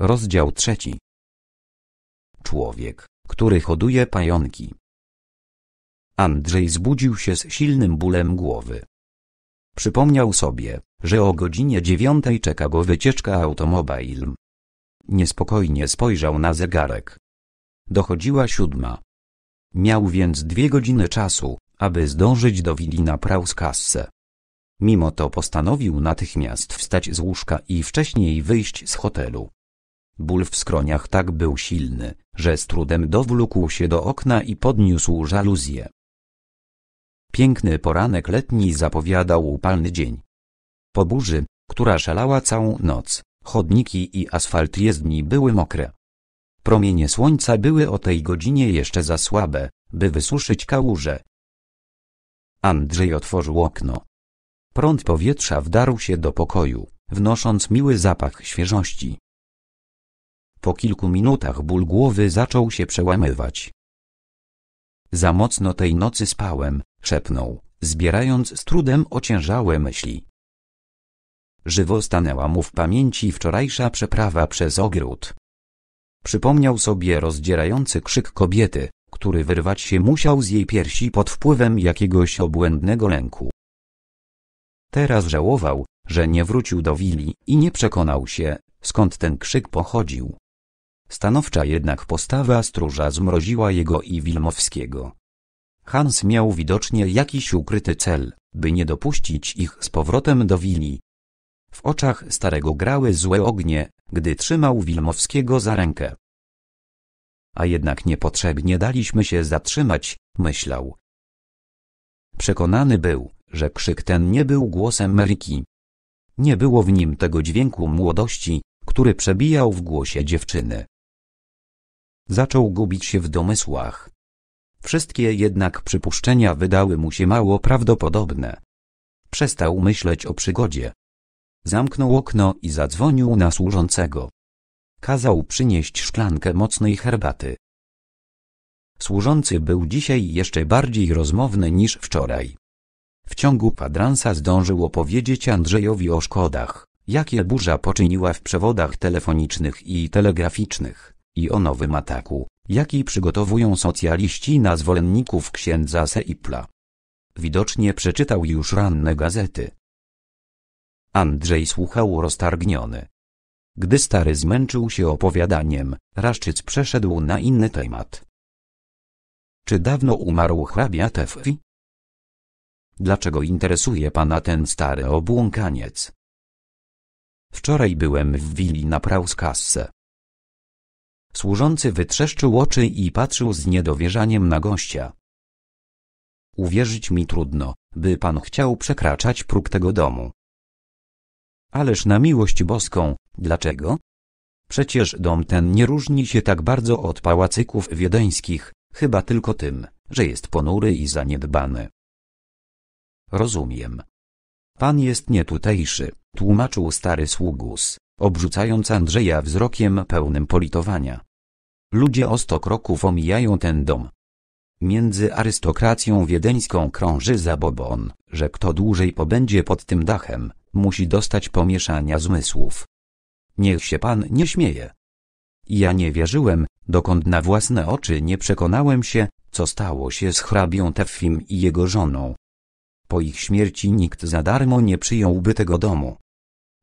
Rozdział trzeci. Człowiek, który hoduje pająki. Andrzej zbudził się z silnym bólem głowy. Przypomniał sobie, że o godzinie dziewiątej czeka go wycieczka automobilem. Niespokojnie spojrzał na zegarek. Dochodziła siódma. Miał więc dwie godziny czasu, aby zdążyć do willi na Prauskasse. Mimo to postanowił natychmiast wstać z łóżka i wcześniej wyjść z hotelu. Ból w skroniach tak był silny, że z trudem dowlókł się do okna i podniósł żaluzję. Piękny poranek letni zapowiadał upalny dzień. Po burzy, która szalała całą noc, chodniki i asfalt jezdni były mokre. Promienie słońca były o tej godzinie jeszcze za słabe, by wysuszyć kałuże. Andrzej otworzył okno. Prąd powietrza wdarł się do pokoju, wnosząc miły zapach świeżości. Po kilku minutach ból głowy zaczął się przełamywać. Za mocno tej nocy spałem, szepnął, zbierając z trudem ociężałe myśli. Żywo stanęła mu w pamięci wczorajsza przeprawa przez ogród. Przypomniał sobie rozdzierający krzyk kobiety, który wyrwać się musiał z jej piersi pod wpływem jakiegoś obłędnego lęku. Teraz żałował, że nie wrócił do willi i nie przekonał się, skąd ten krzyk pochodził. Stanowcza jednak postawa stróża zmroziła jego i Wilmowskiego. Hans miał widocznie jakiś ukryty cel, by nie dopuścić ich z powrotem do wili. W oczach starego grały złe ognie, gdy trzymał Wilmowskiego za rękę. A jednak niepotrzebnie daliśmy się zatrzymać, myślał. Przekonany był, że krzyk ten nie był głosem Meriki. Nie było w nim tego dźwięku młodości, który przebijał w głosie dziewczyny zaczął gubić się w domysłach. Wszystkie jednak przypuszczenia wydały mu się mało prawdopodobne. Przestał myśleć o przygodzie. Zamknął okno i zadzwonił na służącego. Kazał przynieść szklankę mocnej herbaty. Służący był dzisiaj jeszcze bardziej rozmowny niż wczoraj. W ciągu kwadransa zdążył opowiedzieć Andrzejowi o szkodach, jakie burza poczyniła w przewodach telefonicznych i telegraficznych i o nowym ataku, jaki przygotowują socjaliści na zwolenników księdza Seipla. Widocznie przeczytał już ranne gazety. Andrzej słuchał roztargniony. Gdy stary zmęczył się opowiadaniem, Raszczyc przeszedł na inny temat. Czy dawno umarł hrabia Tefwi? Dlaczego interesuje pana ten stary obłąkaniec? Wczoraj byłem w willi na Prauskasse. Służący wytrzeszczył oczy i patrzył z niedowierzaniem na gościa. Uwierzyć mi trudno, by pan chciał przekraczać próg tego domu. Ależ na miłość boską, dlaczego? Przecież dom ten nie różni się tak bardzo od pałacyków wiedeńskich, chyba tylko tym, że jest ponury i zaniedbany. Rozumiem. Pan jest nietutejszy, tłumaczył stary sługus obrzucając Andrzeja wzrokiem pełnym politowania. Ludzie o sto kroków omijają ten dom. Między arystokracją wiedeńską krąży zabobon, że kto dłużej pobędzie pod tym dachem, musi dostać pomieszania zmysłów. Niech się pan nie śmieje. Ja nie wierzyłem, dokąd na własne oczy nie przekonałem się, co stało się z hrabią Teffim i jego żoną. Po ich śmierci nikt za darmo nie przyjąłby tego domu.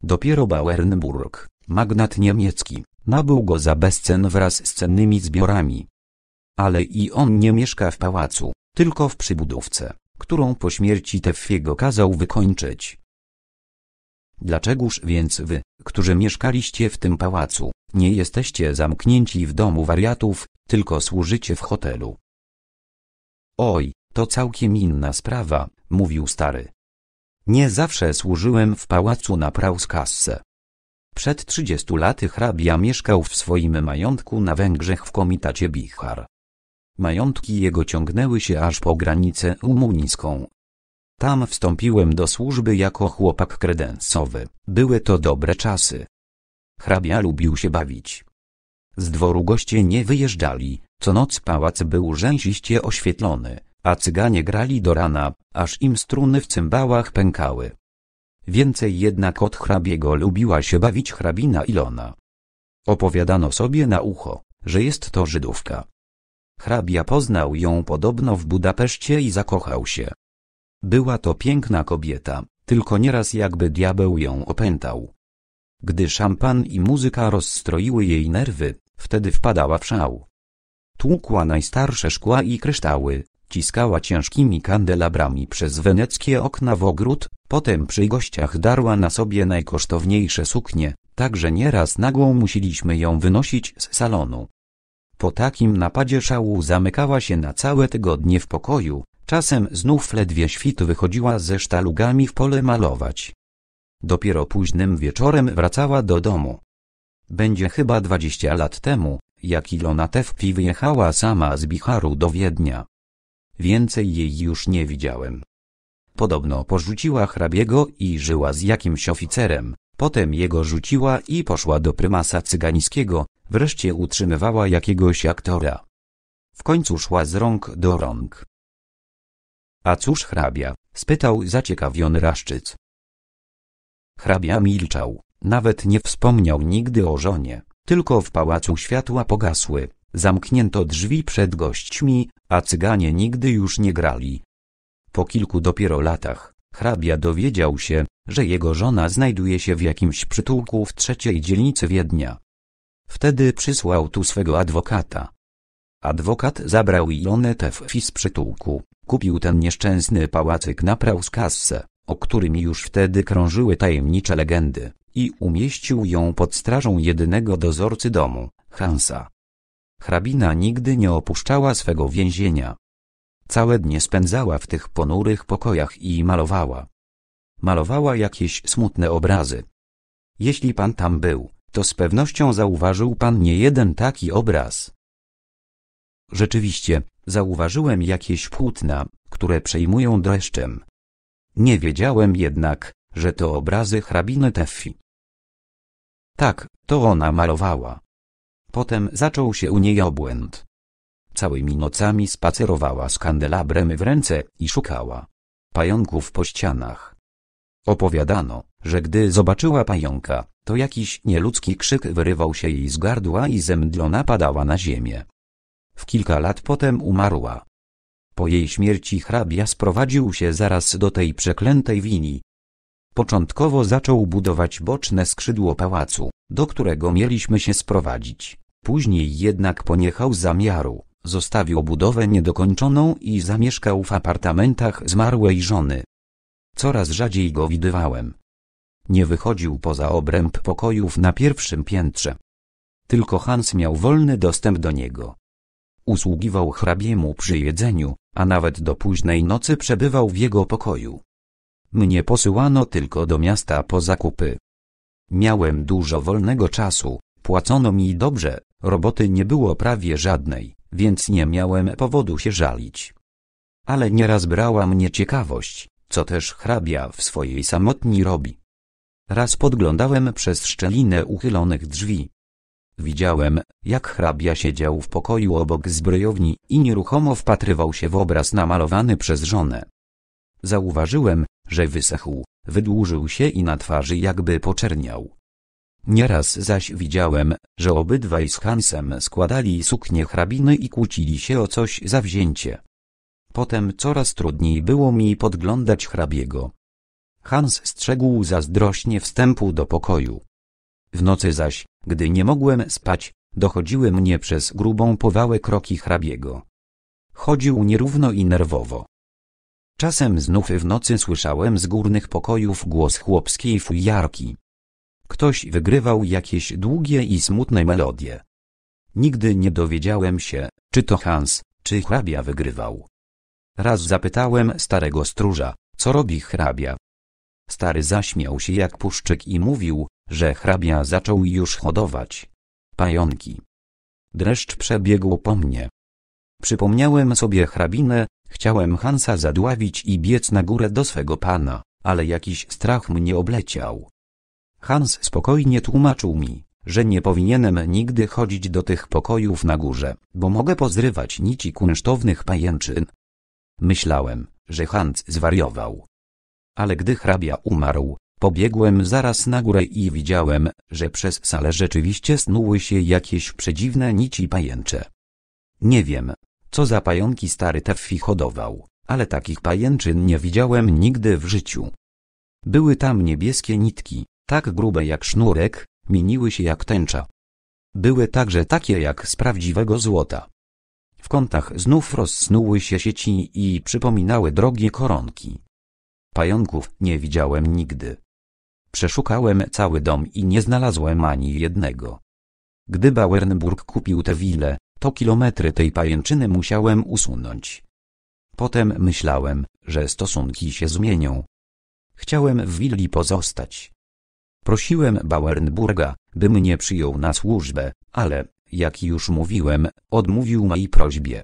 Dopiero Bauernburg, magnat niemiecki, nabył go za bezcen wraz z cennymi zbiorami. Ale i on nie mieszka w pałacu, tylko w przybudówce, którą po śmierci Teffiego kazał wykończyć. Dlaczegoż więc wy, którzy mieszkaliście w tym pałacu, nie jesteście zamknięci w domu wariatów, tylko służycie w hotelu? Oj, to całkiem inna sprawa, mówił stary. Nie zawsze służyłem w pałacu na Prauskasse. Przed trzydziestu laty hrabia mieszkał w swoim majątku na Węgrzech w komitacie Bihar. Majątki jego ciągnęły się aż po granicę umuńską. Tam wstąpiłem do służby jako chłopak kredensowy. Były to dobre czasy. Hrabia lubił się bawić. Z dworu goście nie wyjeżdżali, co noc pałac był rzęsiście oświetlony a cyganie grali do rana, aż im struny w cymbałach pękały. Więcej jednak od hrabiego lubiła się bawić hrabina Ilona. Opowiadano sobie na ucho, że jest to Żydówka. Hrabia poznał ją podobno w Budapeszcie i zakochał się. Była to piękna kobieta, tylko nieraz jakby diabeł ją opętał. Gdy szampan i muzyka rozstroiły jej nerwy, wtedy wpadała w szał. Tłukła najstarsze szkła i kryształy, ciskała ciężkimi kandelabrami przez weneckie okna w ogród, potem przy gościach darła na sobie najkosztowniejsze suknie, także nieraz nagłą musieliśmy ją wynosić z salonu. Po takim napadzie szału zamykała się na całe tygodnie w pokoju, czasem znów ledwie świt wychodziła ze sztalugami w pole malować. Dopiero późnym wieczorem wracała do domu. Będzie chyba dwadzieścia lat temu, jak Ilona Tewpi wyjechała sama z Biharu do Wiednia. Więcej jej już nie widziałem. Podobno porzuciła hrabiego i żyła z jakimś oficerem, potem jego rzuciła i poszła do prymasa cygańskiego, wreszcie utrzymywała jakiegoś aktora. W końcu szła z rąk do rąk. A cóż hrabia? spytał zaciekawiony Raszczyc. Hrabia milczał, nawet nie wspomniał nigdy o żonie, tylko w pałacu światła pogasły, Zamknięto drzwi przed gośćmi, a cyganie nigdy już nie grali. Po kilku dopiero latach, hrabia dowiedział się, że jego żona znajduje się w jakimś przytułku w trzeciej dzielnicy Wiednia. Wtedy przysłał tu swego adwokata. Adwokat zabrał Ilonę w z przytułku, kupił ten nieszczęsny pałacyk na Prauskassę, o którym już wtedy krążyły tajemnicze legendy, i umieścił ją pod strażą jedynego dozorcy domu, Hansa. Hrabina nigdy nie opuszczała swego więzienia. Całe dnie spędzała w tych ponurych pokojach i malowała. Malowała jakieś smutne obrazy. Jeśli pan tam był, to z pewnością zauważył pan nie jeden taki obraz. Rzeczywiście, zauważyłem jakieś płótna, które przejmują dreszczem. Nie wiedziałem jednak, że to obrazy hrabiny Teffi. Tak, to ona malowała. Potem zaczął się u niej obłęd. Całymi nocami spacerowała z kandelabrem w ręce i szukała pająków po ścianach. Opowiadano, że gdy zobaczyła pająka, to jakiś nieludzki krzyk wyrywał się jej z gardła i zemdlona padała na ziemię. W kilka lat potem umarła. Po jej śmierci hrabia sprowadził się zaraz do tej przeklętej wini. Początkowo zaczął budować boczne skrzydło pałacu, do którego mieliśmy się sprowadzić. Później jednak poniechał zamiaru, zostawił budowę niedokończoną i zamieszkał w apartamentach zmarłej żony. Coraz rzadziej go widywałem. Nie wychodził poza obręb pokojów na pierwszym piętrze. Tylko Hans miał wolny dostęp do niego. Usługiwał hrabiemu przy jedzeniu, a nawet do późnej nocy przebywał w jego pokoju. Mnie posyłano tylko do miasta po zakupy. Miałem dużo wolnego czasu, Płacono mi dobrze, roboty nie było prawie żadnej, więc nie miałem powodu się żalić. Ale nieraz brała mnie ciekawość, co też hrabia w swojej samotni robi. Raz podglądałem przez szczelinę uchylonych drzwi. Widziałem, jak hrabia siedział w pokoju obok zbrojowni i nieruchomo wpatrywał się w obraz namalowany przez żonę. Zauważyłem, że wysechł, wydłużył się i na twarzy jakby poczerniał. Nieraz zaś widziałem, że obydwaj z Hansem składali suknie hrabiny i kłócili się o coś wzięcie. Potem coraz trudniej było mi podglądać hrabiego. Hans strzegł zazdrośnie wstępu do pokoju. W nocy zaś, gdy nie mogłem spać, dochodziły mnie przez grubą powałę kroki hrabiego. Chodził nierówno i nerwowo. Czasem znów w nocy słyszałem z górnych pokojów głos chłopskiej fujarki. Ktoś wygrywał jakieś długie i smutne melodie. Nigdy nie dowiedziałem się, czy to Hans, czy hrabia wygrywał. Raz zapytałem starego stróża, co robi hrabia. Stary zaśmiał się jak puszczyk i mówił, że hrabia zaczął już hodować. Pająki. Dreszcz przebiegł po mnie. Przypomniałem sobie hrabinę, chciałem Hansa zadławić i biec na górę do swego pana, ale jakiś strach mnie obleciał. Hans spokojnie tłumaczył mi, że nie powinienem nigdy chodzić do tych pokojów na górze, bo mogę pozrywać nici kunsztownych pajęczyn. Myślałem, że Hans zwariował. Ale gdy hrabia umarł, pobiegłem zaraz na górę i widziałem, że przez salę rzeczywiście snuły się jakieś przedziwne nici pajęcze. Nie wiem, co za pająki stary Teffi hodował, ale takich pajęczyn nie widziałem nigdy w życiu. Były tam niebieskie nitki, tak grube jak sznurek, mieniły się jak tęcza. Były także takie jak z prawdziwego złota. W kątach znów rozsnuły się sieci i przypominały drogie koronki. Pająków nie widziałem nigdy. Przeszukałem cały dom i nie znalazłem ani jednego. Gdy Bauernburg kupił tę willę, to kilometry tej pajęczyny musiałem usunąć. Potem myślałem, że stosunki się zmienią. Chciałem w willi pozostać. Prosiłem Bauernburga, by mnie przyjął na służbę, ale, jak już mówiłem, odmówił mojej prośbie.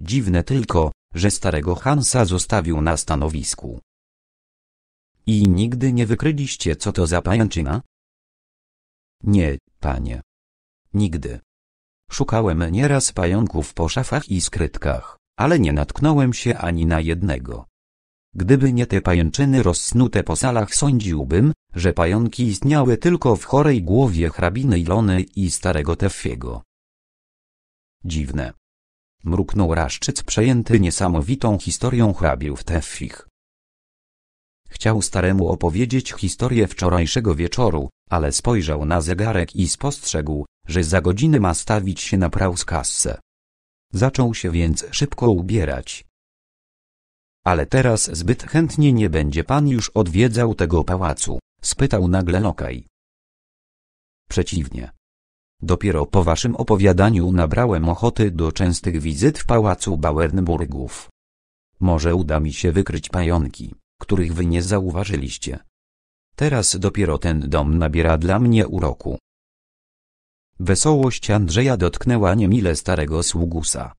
Dziwne tylko, że starego Hansa zostawił na stanowisku. I nigdy nie wykryliście co to za pajęczyna? Nie, panie. Nigdy. Szukałem nieraz pająków po szafach i skrytkach, ale nie natknąłem się ani na jednego. Gdyby nie te pajęczyny rozsnute po salach sądziłbym, że pająki istniały tylko w chorej głowie hrabiny Ilony i starego Teffiego. Dziwne. Mruknął Raszczyc przejęty niesamowitą historią hrabiów Teffich. Chciał staremu opowiedzieć historię wczorajszego wieczoru, ale spojrzał na zegarek i spostrzegł, że za godzinę ma stawić się na praus kassę. Zaczął się więc szybko ubierać, ale teraz zbyt chętnie nie będzie pan już odwiedzał tego pałacu, spytał nagle lokaj. Przeciwnie. Dopiero po waszym opowiadaniu nabrałem ochoty do częstych wizyt w pałacu Bauernburgów. Może uda mi się wykryć pająki, których wy nie zauważyliście. Teraz dopiero ten dom nabiera dla mnie uroku. Wesołość Andrzeja dotknęła niemile starego sługusa.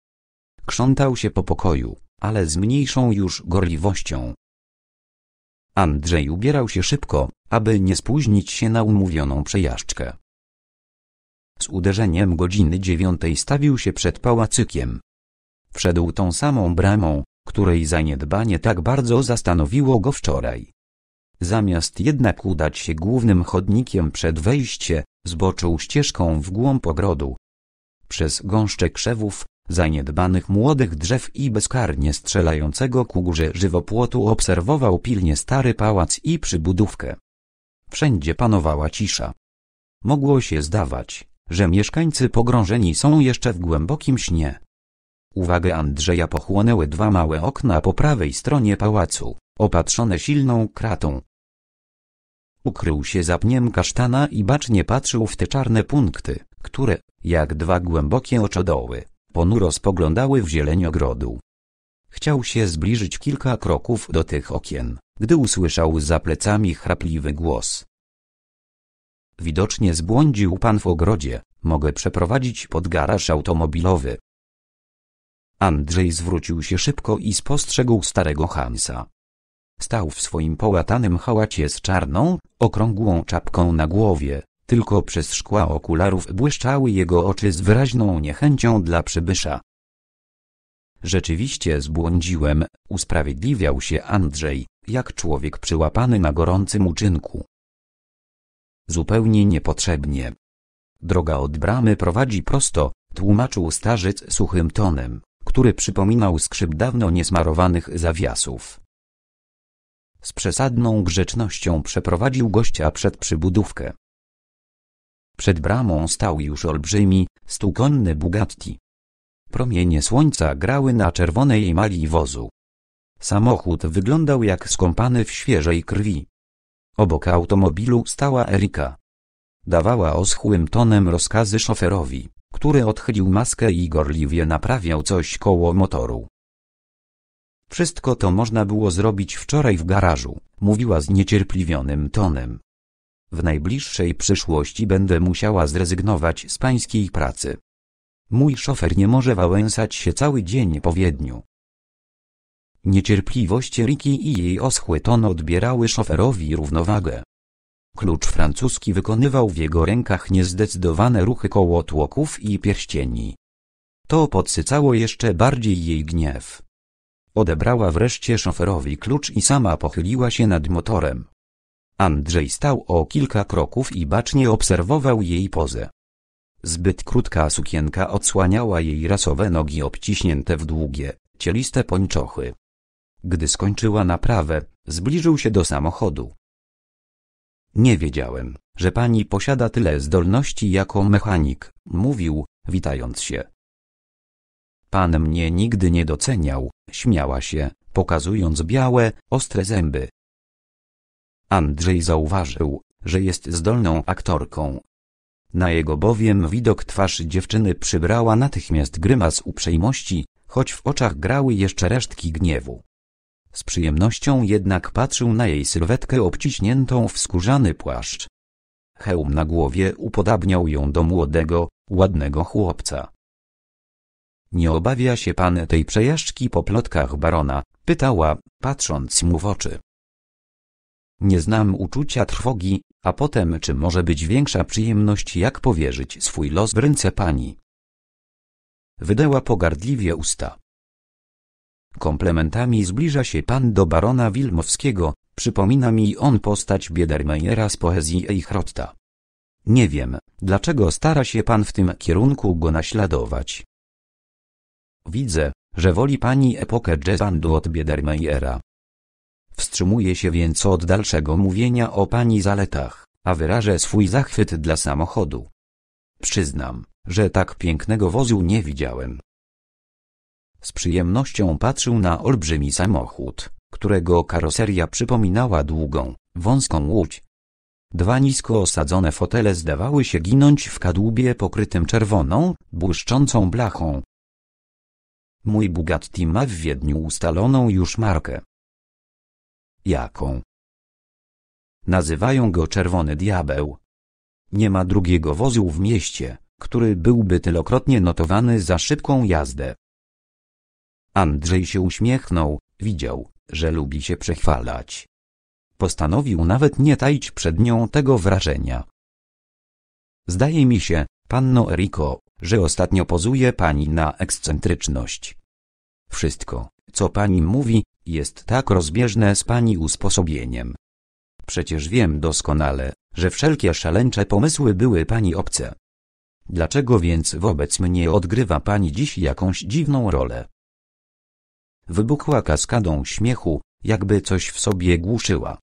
Krzątał się po pokoju, ale z mniejszą już gorliwością. Andrzej ubierał się szybko, aby nie spóźnić się na umówioną przejażdżkę. Z uderzeniem godziny dziewiątej stawił się przed pałacykiem. Wszedł tą samą bramą, której zaniedbanie tak bardzo zastanowiło go wczoraj. Zamiast jednak udać się głównym chodnikiem przed wejście, zboczył ścieżką w głąb ogrodu. Przez gąszcze krzewów, zaniedbanych młodych drzew i bezkarnie strzelającego ku górze żywopłotu obserwował pilnie stary pałac i przybudówkę. Wszędzie panowała cisza. Mogło się zdawać, że mieszkańcy pogrążeni są jeszcze w głębokim śnie. Uwagę Andrzeja pochłonęły dwa małe okna po prawej stronie pałacu, opatrzone silną kratą. Ukrył się za pniem kasztana i bacznie patrzył w te czarne punkty, które, jak dwa głębokie oczodoły, Ponuro spoglądały w zieleń ogrodu. Chciał się zbliżyć kilka kroków do tych okien, gdy usłyszał za plecami chrapliwy głos. Widocznie zbłądził pan w ogrodzie, mogę przeprowadzić pod garaż automobilowy. Andrzej zwrócił się szybko i spostrzegł starego Hansa. Stał w swoim połatanym hałacie z czarną, okrągłą czapką na głowie, tylko przez szkła okularów błyszczały jego oczy z wyraźną niechęcią dla przybysza. Rzeczywiście zbłądziłem, usprawiedliwiał się Andrzej, jak człowiek przyłapany na gorącym uczynku. Zupełnie niepotrzebnie. Droga od bramy prowadzi prosto, tłumaczył starzec suchym tonem, który przypominał skrzyp dawno niesmarowanych zawiasów. Z przesadną grzecznością przeprowadził gościa przed przybudówkę. Przed bramą stał już olbrzymi, stukonny Bugatti. Promienie słońca grały na czerwonej mali wozu. Samochód wyglądał jak skąpany w świeżej krwi. Obok automobilu stała Erika. Dawała oschłym tonem rozkazy szoferowi, który odchylił maskę i gorliwie naprawiał coś koło motoru. Wszystko to można było zrobić wczoraj w garażu, mówiła z niecierpliwionym tonem. W najbliższej przyszłości będę musiała zrezygnować z pańskiej pracy. Mój szofer nie może wałęsać się cały dzień po Wiedniu. Niecierpliwość Riki i jej oschły ton odbierały szoferowi równowagę. Klucz francuski wykonywał w jego rękach niezdecydowane ruchy koło tłoków i pierścieni. To podsycało jeszcze bardziej jej gniew. Odebrała wreszcie szoferowi klucz i sama pochyliła się nad motorem. Andrzej stał o kilka kroków i bacznie obserwował jej pozę. Zbyt krótka sukienka odsłaniała jej rasowe nogi obciśnięte w długie, cieliste pończochy. Gdy skończyła naprawę, zbliżył się do samochodu. Nie wiedziałem, że pani posiada tyle zdolności jako mechanik, mówił, witając się. Pan mnie nigdy nie doceniał, śmiała się, pokazując białe, ostre zęby. Andrzej zauważył, że jest zdolną aktorką. Na jego bowiem widok twarz dziewczyny przybrała natychmiast grymas uprzejmości, choć w oczach grały jeszcze resztki gniewu. Z przyjemnością jednak patrzył na jej sylwetkę obciśniętą w skórzany płaszcz. Hełm na głowie upodabniał ją do młodego, ładnego chłopca. Nie obawia się pan tej przejażdżki po plotkach barona? pytała, patrząc mu w oczy. Nie znam uczucia trwogi, a potem czy może być większa przyjemność jak powierzyć swój los w ręce pani. Wydała pogardliwie usta. Komplementami zbliża się pan do barona Wilmowskiego, przypomina mi on postać Biedermeiera z poezji Eichrotta. Nie wiem, dlaczego stara się pan w tym kierunku go naśladować. Widzę, że woli pani epokę jazz od Biedermeiera. Wstrzymuję się więc od dalszego mówienia o Pani zaletach, a wyrażę swój zachwyt dla samochodu. Przyznam, że tak pięknego wozu nie widziałem. Z przyjemnością patrzył na olbrzymi samochód, którego karoseria przypominała długą, wąską łódź. Dwa nisko osadzone fotele zdawały się ginąć w kadłubie pokrytym czerwoną, błyszczącą blachą. Mój Bugatti ma w Wiedniu ustaloną już markę jaką. Nazywają go Czerwony Diabeł. Nie ma drugiego wozu w mieście, który byłby tylokrotnie notowany za szybką jazdę. Andrzej się uśmiechnął, widział, że lubi się przechwalać. Postanowił nawet nie taić przed nią tego wrażenia. Zdaje mi się, panno Eriko, że ostatnio pozuje pani na ekscentryczność. Wszystko, co pani mówi, jest tak rozbieżne z pani usposobieniem. Przecież wiem doskonale, że wszelkie szaleńcze pomysły były pani obce. Dlaczego więc wobec mnie odgrywa pani dziś jakąś dziwną rolę? Wybuchła kaskadą śmiechu, jakby coś w sobie głuszyła.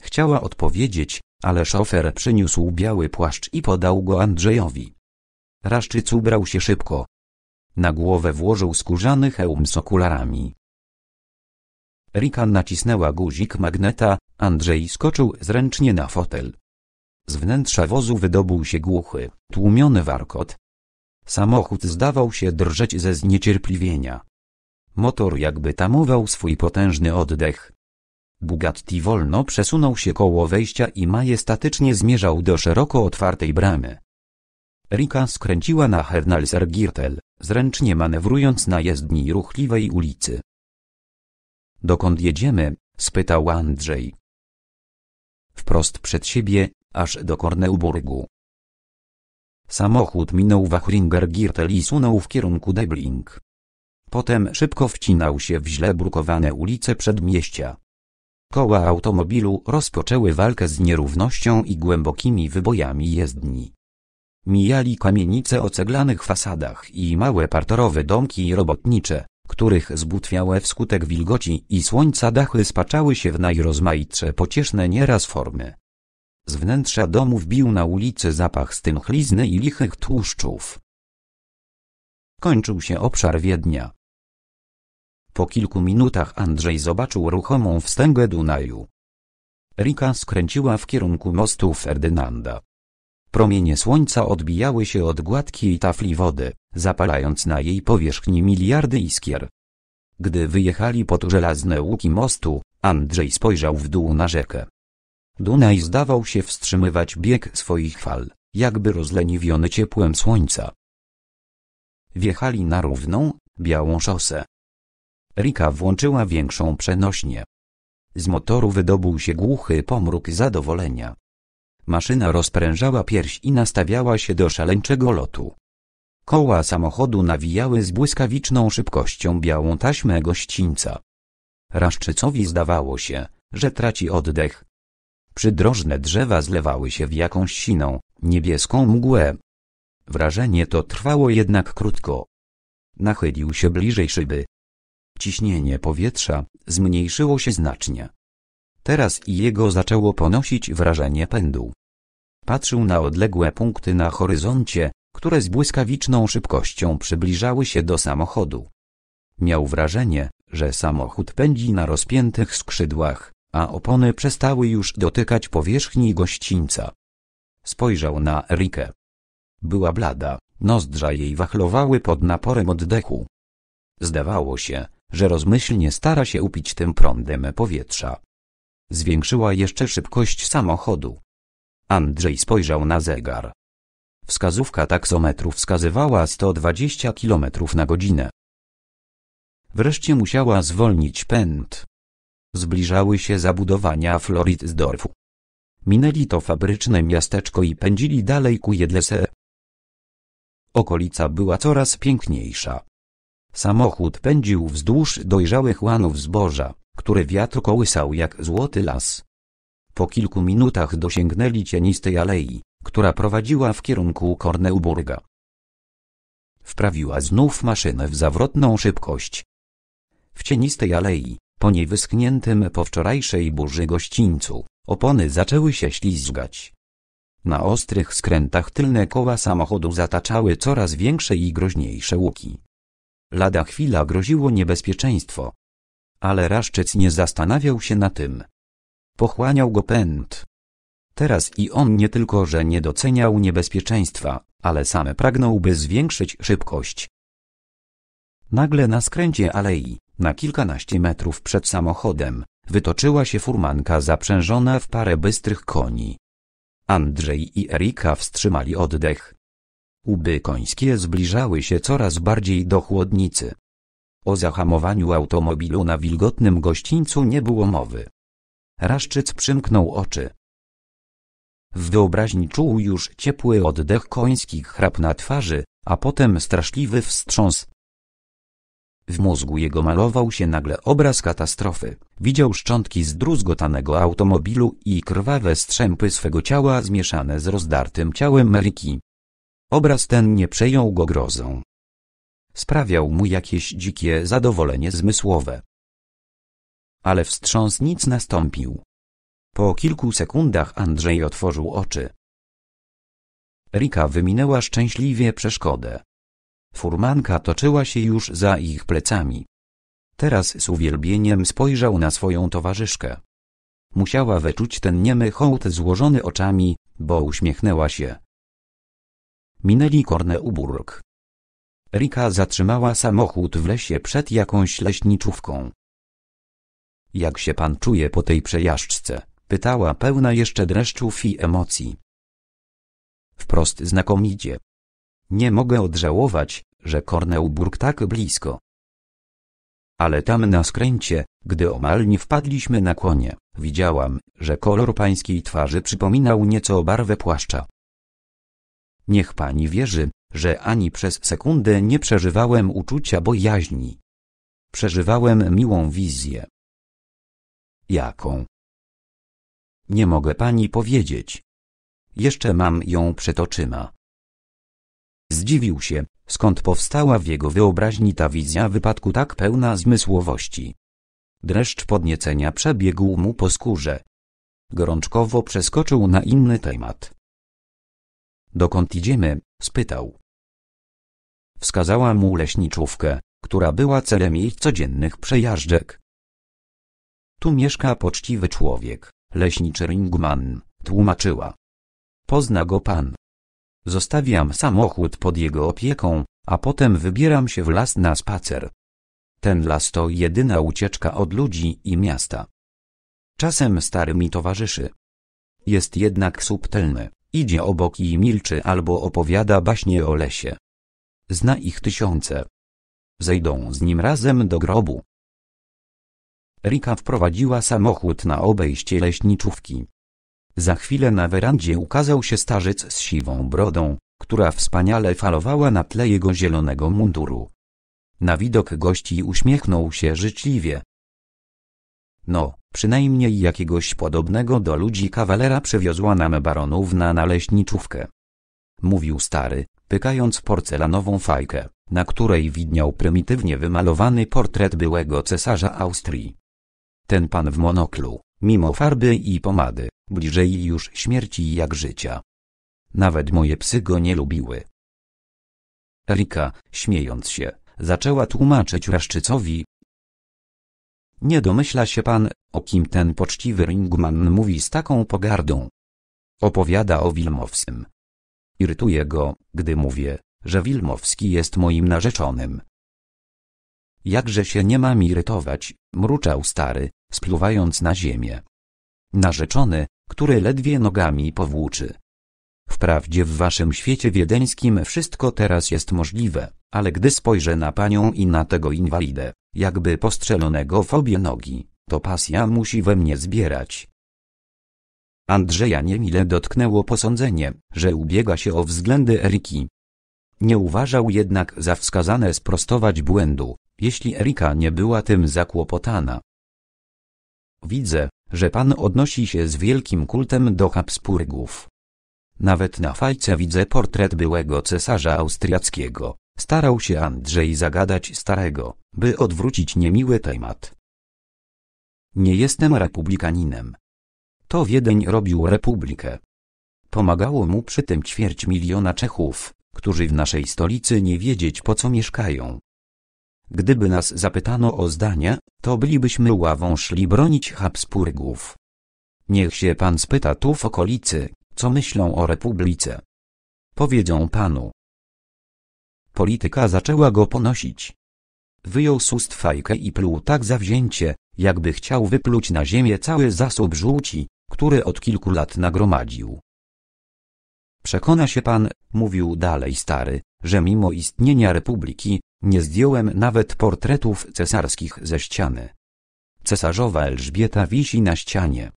Chciała odpowiedzieć, ale szofer przyniósł biały płaszcz i podał go Andrzejowi. Raszczyc ubrał się szybko. Na głowę włożył skórzany hełm z okularami. Rika nacisnęła guzik magneta, Andrzej skoczył zręcznie na fotel. Z wnętrza wozu wydobył się głuchy, tłumiony warkot. Samochód zdawał się drżeć ze zniecierpliwienia. Motor jakby tamował swój potężny oddech. Bugatti wolno przesunął się koło wejścia i majestatycznie zmierzał do szeroko otwartej bramy. Rika skręciła na Hernalser Girtel, zręcznie manewrując na jezdni ruchliwej ulicy. Dokąd jedziemy? spytał Andrzej. Wprost przed siebie, aż do Korneuburgu. Samochód minął Wachringer Girtel i sunął w kierunku Debling. Potem szybko wcinał się w źle brukowane ulice przedmieścia. Koła automobilu rozpoczęły walkę z nierównością i głębokimi wybojami jezdni. Mijali kamienice o ceglanych fasadach i małe parterowe domki robotnicze których zbutwiałe wskutek wilgoci i słońca dachy spaczały się w najrozmaitsze pocieszne nieraz formy. Z wnętrza domu wbił na ulicy zapach stymchlizny i lichych tłuszczów. Kończył się obszar Wiednia. Po kilku minutach Andrzej zobaczył ruchomą wstęgę Dunaju. Rika skręciła w kierunku mostu Ferdynanda. Promienie słońca odbijały się od gładkiej tafli wody, zapalając na jej powierzchni miliardy iskier. Gdy wyjechali pod żelazne łuki mostu, Andrzej spojrzał w dół na rzekę. Dunaj zdawał się wstrzymywać bieg swoich fal, jakby rozleniwiony ciepłem słońca. Wjechali na równą, białą szosę. Rika włączyła większą przenośnię. Z motoru wydobył się głuchy pomruk zadowolenia. Maszyna rozprężała pierś i nastawiała się do szaleńczego lotu. Koła samochodu nawijały z błyskawiczną szybkością białą taśmę gościńca. Raszczycowi zdawało się, że traci oddech. Przydrożne drzewa zlewały się w jakąś siną, niebieską mgłę. Wrażenie to trwało jednak krótko. Nachylił się bliżej szyby. Ciśnienie powietrza zmniejszyło się znacznie. Teraz i jego zaczęło ponosić wrażenie pędu. Patrzył na odległe punkty na horyzoncie, które z błyskawiczną szybkością przybliżały się do samochodu. Miał wrażenie, że samochód pędzi na rozpiętych skrzydłach, a opony przestały już dotykać powierzchni gościńca. Spojrzał na Erikę. Była blada, nozdrza jej wachlowały pod naporem oddechu. Zdawało się, że rozmyślnie stara się upić tym prądem powietrza. Zwiększyła jeszcze szybkość samochodu. Andrzej spojrzał na zegar. Wskazówka taksometru wskazywała 120 km na godzinę. Wreszcie musiała zwolnić pęd. Zbliżały się zabudowania Floridsdorfu. Minęli to fabryczne miasteczko i pędzili dalej ku Jedlese. Okolica była coraz piękniejsza. Samochód pędził wzdłuż dojrzałych łanów zboża które wiatr kołysał jak złoty las. Po kilku minutach dosięgnęli cienistej alei, która prowadziła w kierunku Korneuburga. Wprawiła znów maszynę w zawrotną szybkość. W cienistej alei, po niewyschniętym po wczorajszej burzy gościńcu, opony zaczęły się ślizgać. Na ostrych skrętach tylne koła samochodu zataczały coraz większe i groźniejsze łuki. Lada chwila groziło niebezpieczeństwo. Ale Raszczec nie zastanawiał się na tym. Pochłaniał go pęd. Teraz i on nie tylko, że nie doceniał niebezpieczeństwa, ale same pragnąłby zwiększyć szybkość. Nagle na skręcie alei, na kilkanaście metrów przed samochodem, wytoczyła się furmanka zaprzężona w parę bystrych koni. Andrzej i Erika wstrzymali oddech. Łby końskie zbliżały się coraz bardziej do chłodnicy. O zahamowaniu automobilu na wilgotnym gościńcu nie było mowy. Raszczyc przymknął oczy. W wyobraźni czuł już ciepły oddech końskich chrap na twarzy, a potem straszliwy wstrząs. W mózgu jego malował się nagle obraz katastrofy. Widział szczątki zdruzgotanego automobilu i krwawe strzępy swego ciała zmieszane z rozdartym ciałem Meliki. Obraz ten nie przejął go grozą. Sprawiał mu jakieś dzikie zadowolenie zmysłowe. Ale wstrząs nic nastąpił. Po kilku sekundach Andrzej otworzył oczy. Rika wyminęła szczęśliwie przeszkodę. Furmanka toczyła się już za ich plecami. Teraz z uwielbieniem spojrzał na swoją towarzyszkę. Musiała wyczuć ten niemy hołd złożony oczami, bo uśmiechnęła się. Minęli Korneuburg. Rika zatrzymała samochód w lesie przed jakąś leśniczówką. Jak się pan czuje po tej przejażdżce? Pytała pełna jeszcze dreszczów i emocji. Wprost znakomicie. Nie mogę odżałować, że Korneuburg tak blisko. Ale tam na skręcie, gdy omal nie wpadliśmy na konie, widziałam, że kolor pańskiej twarzy przypominał nieco barwę płaszcza. Niech pani wierzy, że ani przez sekundę nie przeżywałem uczucia bojaźni. Przeżywałem miłą wizję. Jaką? Nie mogę pani powiedzieć. Jeszcze mam ją przed oczyma. Zdziwił się, skąd powstała w jego wyobraźni ta wizja wypadku tak pełna zmysłowości. Dreszcz podniecenia przebiegł mu po skórze. Gorączkowo przeskoczył na inny temat. Dokąd idziemy? spytał. Wskazała mu leśniczówkę, która była celem jej codziennych przejażdżek. Tu mieszka poczciwy człowiek, leśniczy Ringman, tłumaczyła. Pozna go pan. Zostawiam samochód pod jego opieką, a potem wybieram się w las na spacer. Ten las to jedyna ucieczka od ludzi i miasta. Czasem stary mi towarzyszy. Jest jednak subtelny. Idzie obok i milczy albo opowiada baśnie o lesie. Zna ich tysiące. Zejdą z nim razem do grobu. Rika wprowadziła samochód na obejście leśniczówki. Za chwilę na werandzie ukazał się starzec z siwą brodą, która wspaniale falowała na tle jego zielonego munduru. Na widok gości uśmiechnął się życzliwie. No, Przynajmniej jakiegoś podobnego do ludzi kawalera przywiozła nam baronów na naleśniczówkę. Mówił stary, pykając porcelanową fajkę, na której widniał prymitywnie wymalowany portret byłego cesarza Austrii. Ten pan w monoklu, mimo farby i pomady, bliżej już śmierci jak życia. Nawet moje psy go nie lubiły. Erika, śmiejąc się, zaczęła tłumaczyć Raszczycowi, nie domyśla się pan, o kim ten poczciwy Ringman mówi z taką pogardą. Opowiada o Wilmowskim. Irytuje go, gdy mówię, że Wilmowski jest moim narzeczonym. Jakże się nie mam irytować, mruczał stary, spluwając na ziemię. Narzeczony, który ledwie nogami powłóczy. Wprawdzie w waszym świecie wiedeńskim wszystko teraz jest możliwe, ale gdy spojrzę na panią i na tego inwalidę, jakby postrzelonego w obie nogi, to pasja musi we mnie zbierać. Andrzeja niemile dotknęło posądzenie, że ubiega się o względy Eriki. Nie uważał jednak za wskazane sprostować błędu, jeśli Erika nie była tym zakłopotana. Widzę, że pan odnosi się z wielkim kultem do Habsburgów. Nawet na fajce widzę portret byłego cesarza austriackiego, starał się Andrzej zagadać starego by odwrócić niemiły temat. Nie jestem republikaninem. To Wiedeń robił republikę. Pomagało mu przy tym ćwierć miliona Czechów, którzy w naszej stolicy nie wiedzieć po co mieszkają. Gdyby nas zapytano o zdanie, to bylibyśmy ławą szli bronić Habsburgów. Niech się pan spyta tu w okolicy, co myślą o republice. Powiedzą panu. Polityka zaczęła go ponosić. Wyjął z ust fajkę i pluł tak zawzięcie, jakby chciał wypluć na ziemię cały zasób żółci, który od kilku lat nagromadził. Przekona się pan, mówił dalej stary, że mimo istnienia republiki, nie zdjąłem nawet portretów cesarskich ze ściany. Cesarzowa Elżbieta wisi na ścianie.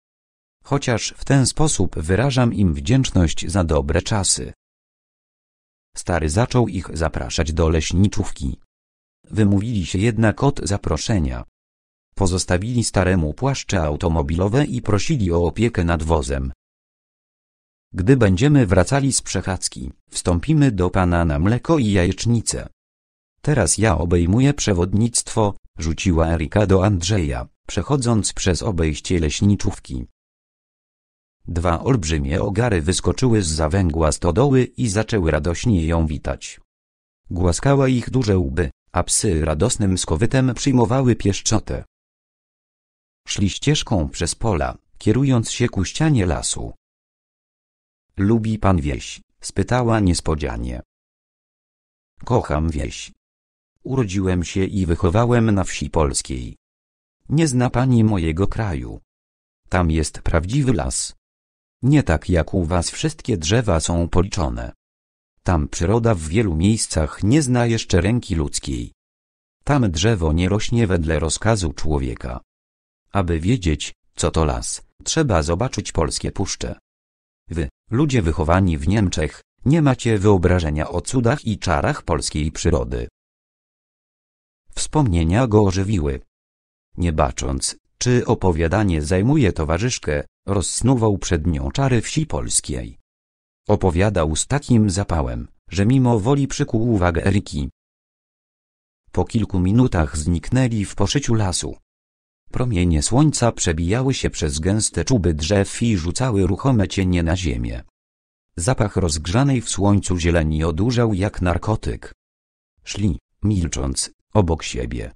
Chociaż w ten sposób wyrażam im wdzięczność za dobre czasy. Stary zaczął ich zapraszać do leśniczówki. Wymówili się jednak od zaproszenia. Pozostawili staremu płaszcze automobilowe i prosili o opiekę nad wozem. Gdy będziemy wracali z przechadzki, wstąpimy do pana na mleko i jajecznicę. Teraz ja obejmuję przewodnictwo, rzuciła Erika do Andrzeja, przechodząc przez obejście leśniczówki. Dwa olbrzymie ogary wyskoczyły z zawęgła stodoły i zaczęły radośnie ją witać. Głaskała ich duże łby a psy radosnym skowytem przyjmowały pieszczotę. Szli ścieżką przez pola, kierując się ku ścianie lasu. Lubi pan wieś? spytała niespodzianie. Kocham wieś. Urodziłem się i wychowałem na wsi polskiej. Nie zna pani mojego kraju. Tam jest prawdziwy las. Nie tak jak u was wszystkie drzewa są policzone. Tam przyroda w wielu miejscach nie zna jeszcze ręki ludzkiej. Tam drzewo nie rośnie wedle rozkazu człowieka. Aby wiedzieć, co to las, trzeba zobaczyć polskie puszcze. Wy, ludzie wychowani w Niemczech, nie macie wyobrażenia o cudach i czarach polskiej przyrody. Wspomnienia go ożywiły. Nie bacząc, czy opowiadanie zajmuje towarzyszkę, rozsnuwał przed nią czary wsi polskiej. Opowiadał z takim zapałem, że mimo woli przykuł uwagę Eriki. Po kilku minutach zniknęli w poszyciu lasu. Promienie słońca przebijały się przez gęste czuby drzew i rzucały ruchome cienie na ziemię. Zapach rozgrzanej w słońcu zieleni odurzał jak narkotyk. Szli, milcząc, obok siebie.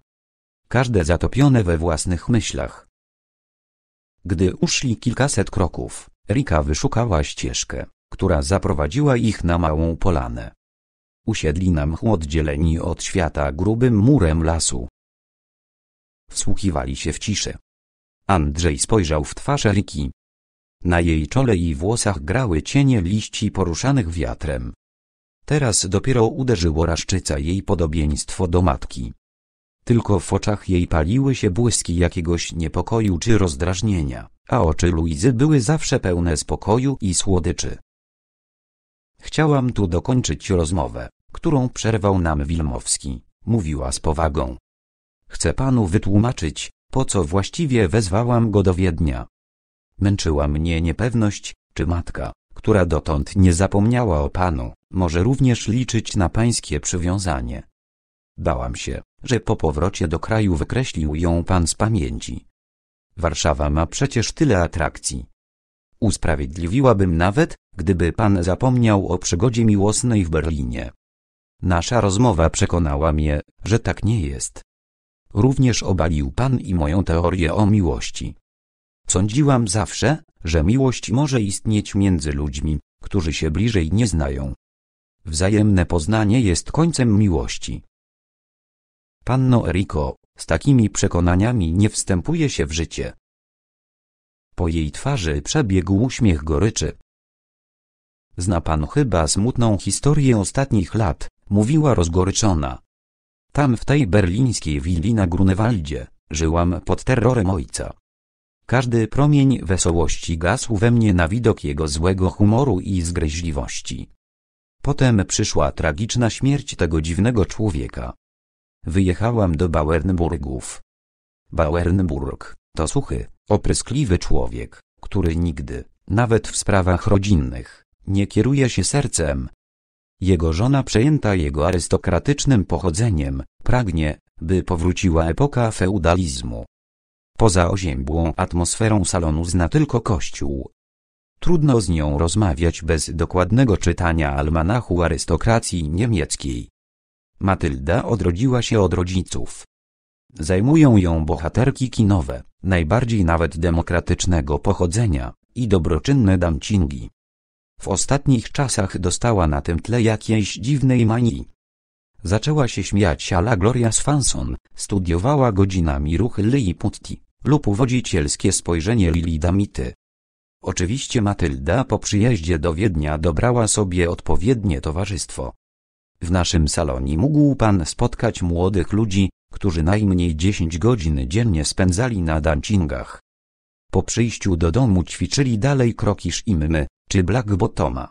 Każde zatopione we własnych myślach. Gdy uszli kilkaset kroków, Rika wyszukała ścieżkę która zaprowadziła ich na małą polanę. Usiedli na mchu oddzieleni od świata grubym murem lasu. Wsłuchiwali się w ciszę. Andrzej spojrzał w twarz Eriki. Na jej czole i włosach grały cienie liści poruszanych wiatrem. Teraz dopiero uderzyło raszczyca jej podobieństwo do matki. Tylko w oczach jej paliły się błyski jakiegoś niepokoju czy rozdrażnienia, a oczy Luizy były zawsze pełne spokoju i słodyczy. Chciałam tu dokończyć rozmowę, którą przerwał nam Wilmowski, mówiła z powagą. Chcę panu wytłumaczyć, po co właściwie wezwałam go do Wiednia. Męczyła mnie niepewność, czy matka, która dotąd nie zapomniała o panu, może również liczyć na pańskie przywiązanie. Bałam się, że po powrocie do kraju wykreślił ją pan z pamięci. Warszawa ma przecież tyle atrakcji. Usprawiedliwiłabym nawet, gdyby pan zapomniał o przygodzie miłosnej w Berlinie. Nasza rozmowa przekonała mnie, że tak nie jest. Również obalił pan i moją teorię o miłości. Sądziłam zawsze, że miłość może istnieć między ludźmi, którzy się bliżej nie znają. Wzajemne poznanie jest końcem miłości. Panno Eriko, z takimi przekonaniami nie wstępuje się w życie. Po jej twarzy przebiegł uśmiech goryczy. Zna pan chyba smutną historię ostatnich lat, mówiła rozgoryczona. Tam w tej berlińskiej willi na Grunewaldzie, żyłam pod terrorem ojca. Każdy promień wesołości gasł we mnie na widok jego złego humoru i zgryźliwości. Potem przyszła tragiczna śmierć tego dziwnego człowieka. Wyjechałam do Bauernburgów. Bauernburg, to suchy, opryskliwy człowiek, który nigdy, nawet w sprawach rodzinnych, nie kieruje się sercem. Jego żona przejęta jego arystokratycznym pochodzeniem, pragnie, by powróciła epoka feudalizmu. Poza oziębłą atmosferą salonu zna tylko kościół. Trudno z nią rozmawiać bez dokładnego czytania almanachu arystokracji niemieckiej. Matylda odrodziła się od rodziców. Zajmują ją bohaterki kinowe, najbardziej nawet demokratycznego pochodzenia, i dobroczynne damcingi. W ostatnich czasach dostała na tym tle jakiejś dziwnej manii. Zaczęła się śmiać ala Gloria Swanson, studiowała godzinami ruchy Lyi Putti lub uwodzicielskie spojrzenie Lili Damity. Oczywiście Matylda po przyjeździe do Wiednia dobrała sobie odpowiednie towarzystwo. W naszym salonie mógł pan spotkać młodych ludzi, którzy najmniej 10 godzin dziennie spędzali na dancingach. Po przyjściu do domu ćwiczyli dalej krokiż i mymy, czy Black Bottoma.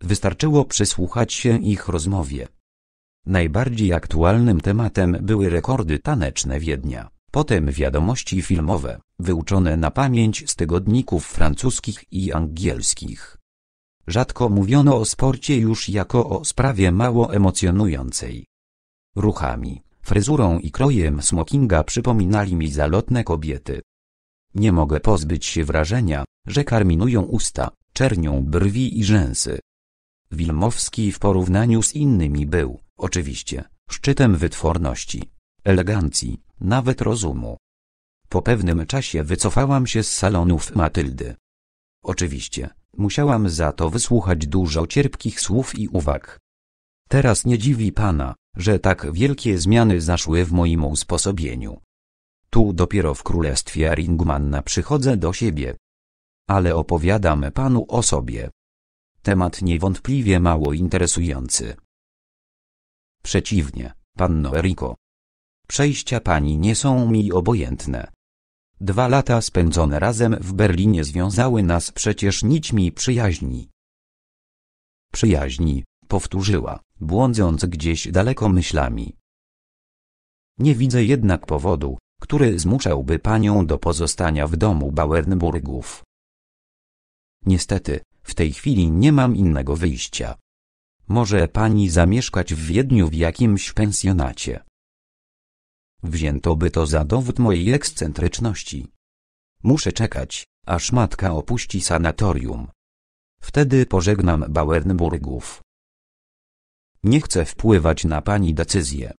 Wystarczyło przysłuchać się ich rozmowie. Najbardziej aktualnym tematem były rekordy taneczne Wiednia, potem wiadomości filmowe, wyuczone na pamięć z tygodników francuskich i angielskich. Rzadko mówiono o sporcie już jako o sprawie mało emocjonującej. Ruchami, fryzurą i krojem smokinga przypominali mi zalotne kobiety. Nie mogę pozbyć się wrażenia, że karminują usta, czernią brwi i rzęsy. Wilmowski w porównaniu z innymi był, oczywiście, szczytem wytworności, elegancji, nawet rozumu. Po pewnym czasie wycofałam się z salonów Matyldy. Oczywiście, musiałam za to wysłuchać dużo cierpkich słów i uwag. Teraz nie dziwi pana, że tak wielkie zmiany zaszły w moim usposobieniu. Tu dopiero w królestwie Ringmanna przychodzę do siebie ale opowiadam panu o sobie. Temat niewątpliwie mało interesujący. Przeciwnie, panno Eriko. Przejścia pani nie są mi obojętne. Dwa lata spędzone razem w Berlinie związały nas przecież nićmi przyjaźni. Przyjaźni, powtórzyła, błądząc gdzieś daleko myślami. Nie widzę jednak powodu, który zmuszałby panią do pozostania w domu Bauernburgów. Niestety, w tej chwili nie mam innego wyjścia. Może pani zamieszkać w Wiedniu w jakimś pensjonacie. Wzięto by to za dowód mojej ekscentryczności. Muszę czekać, aż matka opuści sanatorium. Wtedy pożegnam Bauernburgów. Nie chcę wpływać na pani decyzję.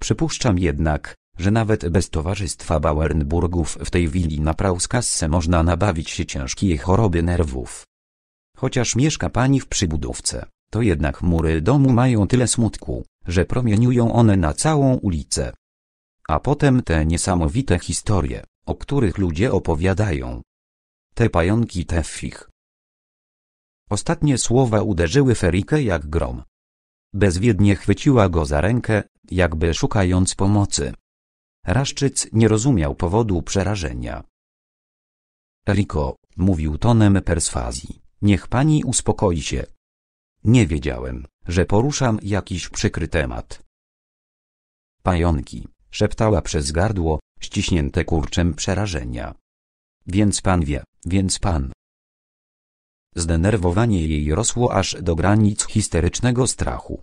Przypuszczam jednak, że nawet bez towarzystwa Bauernburgów w tej willi na Prauskasse można nabawić się ciężkiej choroby nerwów. Chociaż mieszka pani w przybudówce, to jednak mury domu mają tyle smutku, że promieniują one na całą ulicę. A potem te niesamowite historie, o których ludzie opowiadają. Te pająki tefich. Ostatnie słowa uderzyły Ferikę jak grom. Bezwiednie chwyciła go za rękę, jakby szukając pomocy. Raszczyc nie rozumiał powodu przerażenia. Riko, mówił tonem perswazji, niech pani uspokoi się. Nie wiedziałem, że poruszam jakiś przykry temat. Pająki, szeptała przez gardło, ściśnięte kurczem przerażenia. Więc pan wie, więc pan. Zdenerwowanie jej rosło aż do granic histerycznego strachu.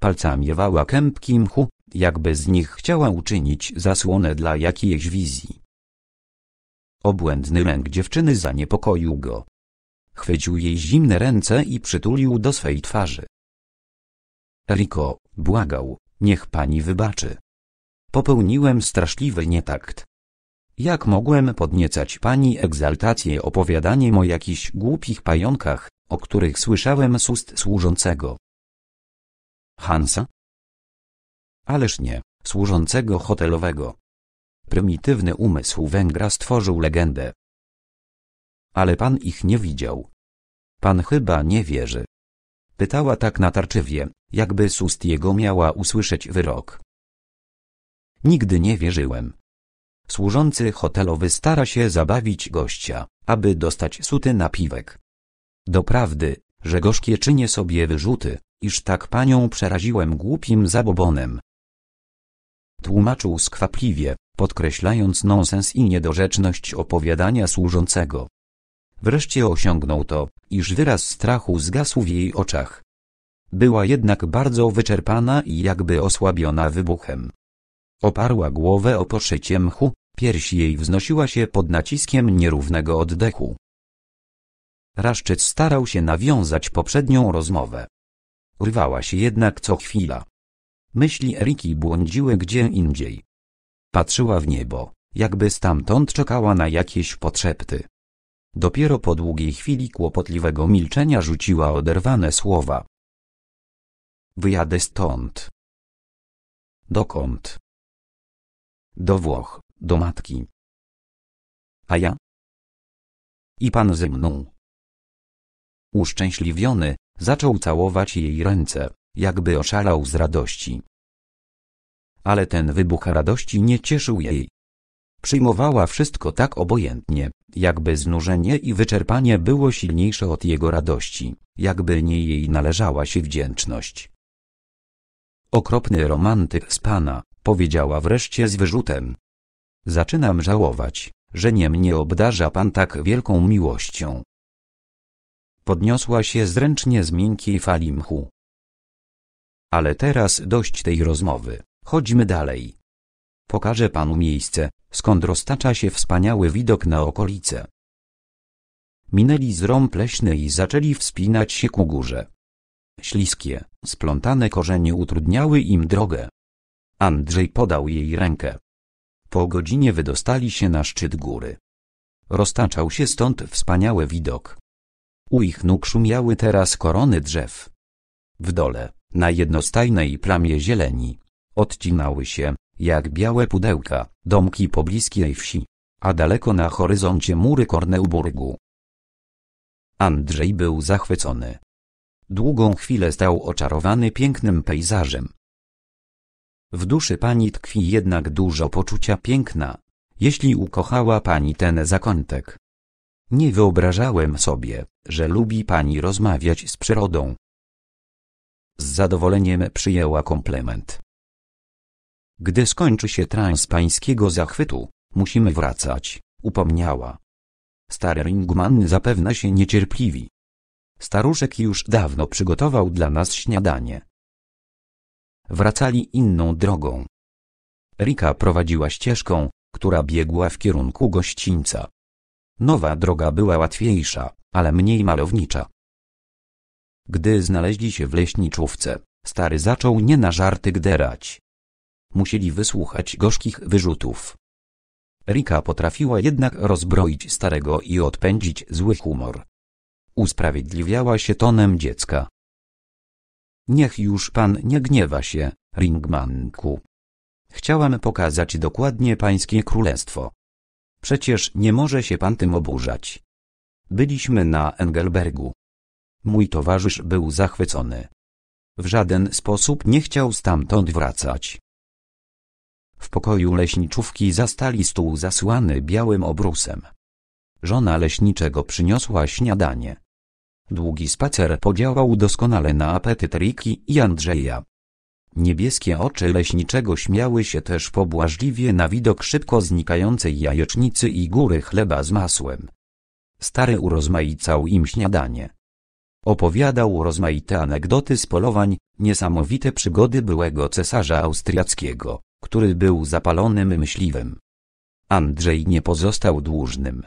Palcami rwała kępki mchu, jakby z nich chciała uczynić zasłonę dla jakiejś wizji. Obłędny lęk dziewczyny zaniepokoił go. Chwycił jej zimne ręce i przytulił do swej twarzy. Riko, błagał, niech pani wybaczy. Popełniłem straszliwy nietakt. Jak mogłem podniecać pani egzaltację opowiadaniem o jakichś głupich pająkach, o których słyszałem z ust służącego? Hansa? Ależ nie, służącego hotelowego. Prymitywny umysł Węgra stworzył legendę. Ale pan ich nie widział. Pan chyba nie wierzy. Pytała tak natarczywie, jakby z ust jego miała usłyszeć wyrok. Nigdy nie wierzyłem. Służący hotelowy stara się zabawić gościa, aby dostać suty napiwek. Doprawdy, że gorzkie czynię sobie wyrzuty, iż tak panią przeraziłem głupim zabobonem tłumaczył skwapliwie, podkreślając nonsens i niedorzeczność opowiadania służącego. Wreszcie osiągnął to, iż wyraz strachu zgasł w jej oczach. Była jednak bardzo wyczerpana i jakby osłabiona wybuchem. Oparła głowę o poszycie mchu, pierś jej wznosiła się pod naciskiem nierównego oddechu. Raszczyc starał się nawiązać poprzednią rozmowę. Rwała się jednak co chwila. Myśli Eriki błądziły gdzie indziej. Patrzyła w niebo, jakby stamtąd czekała na jakieś potrzepty. Dopiero po długiej chwili kłopotliwego milczenia rzuciła oderwane słowa. Wyjadę stąd. Dokąd? Do Włoch, do matki. A ja? I pan ze mną. Uszczęśliwiony, zaczął całować jej ręce jakby oszalał z radości. Ale ten wybuch radości nie cieszył jej. Przyjmowała wszystko tak obojętnie, jakby znużenie i wyczerpanie było silniejsze od jego radości, jakby nie jej należała się wdzięczność. Okropny romantyk z pana, powiedziała wreszcie z wyrzutem. Zaczynam żałować, że nie mnie obdarza pan tak wielką miłością. Podniosła się zręcznie z miękkiej fali mchu. Ale teraz dość tej rozmowy. Chodźmy dalej. Pokażę panu miejsce, skąd roztacza się wspaniały widok na okolice. Minęli rąb leśny i zaczęli wspinać się ku górze. Śliskie, splątane korzenie utrudniały im drogę. Andrzej podał jej rękę. Po godzinie wydostali się na szczyt góry. Roztaczał się stąd wspaniały widok. U ich nóg szumiały teraz korony drzew. W dole, na jednostajnej plamie zieleni. Odcinały się, jak białe pudełka, domki pobliskiej wsi, a daleko na horyzoncie mury Korneuburgu. Andrzej był zachwycony. Długą chwilę stał oczarowany pięknym pejzażem. W duszy pani tkwi jednak dużo poczucia piękna, jeśli ukochała pani ten zakątek. Nie wyobrażałem sobie, że lubi pani rozmawiać z przyrodą. Z zadowoleniem przyjęła komplement. Gdy skończy się trans pańskiego zachwytu, musimy wracać, upomniała. Stary Ringman zapewne się niecierpliwi. Staruszek już dawno przygotował dla nas śniadanie. Wracali inną drogą. Rika prowadziła ścieżką, która biegła w kierunku gościńca. Nowa droga była łatwiejsza, ale mniej malownicza. Gdy znaleźli się w leśniczówce, stary zaczął nie na żarty gderać. Musieli wysłuchać gorzkich wyrzutów. Rika potrafiła jednak rozbroić starego i odpędzić zły humor. Usprawiedliwiała się tonem dziecka. Niech już pan nie gniewa się, Ringmanku. Chciałam pokazać dokładnie pańskie królestwo. Przecież nie może się pan tym oburzać. Byliśmy na Engelbergu. Mój towarzysz był zachwycony. W żaden sposób nie chciał stamtąd wracać. W pokoju leśniczówki zastali stół zasłany białym obrusem. Żona leśniczego przyniosła śniadanie. Długi spacer podziałał doskonale na apetyt Riki i Andrzeja. Niebieskie oczy leśniczego śmiały się też pobłażliwie na widok szybko znikającej jajecznicy i góry chleba z masłem. Stary urozmaicał im śniadanie. Opowiadał rozmaite anegdoty z polowań, niesamowite przygody byłego cesarza austriackiego, który był zapalonym myśliwym. Andrzej nie pozostał dłużnym.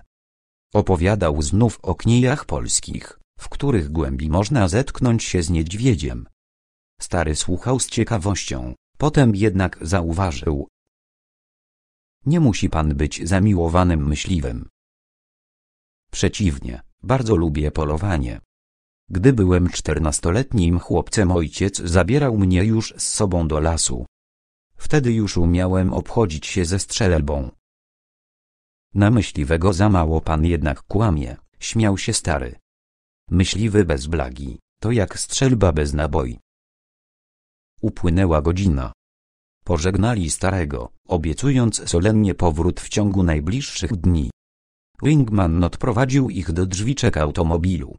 Opowiadał znów o knijach polskich, w których głębi można zetknąć się z niedźwiedziem. Stary słuchał z ciekawością, potem jednak zauważył. Nie musi pan być zamiłowanym myśliwym. Przeciwnie, bardzo lubię polowanie. Gdy byłem czternastoletnim chłopcem ojciec zabierał mnie już z sobą do lasu. Wtedy już umiałem obchodzić się ze strzelbą. Na myśliwego za mało pan jednak kłamie, śmiał się stary. Myśliwy bez blagi, to jak strzelba bez naboi. Upłynęła godzina. Pożegnali starego, obiecując solennie powrót w ciągu najbliższych dni. Wingman odprowadził ich do drzwiczek automobilu.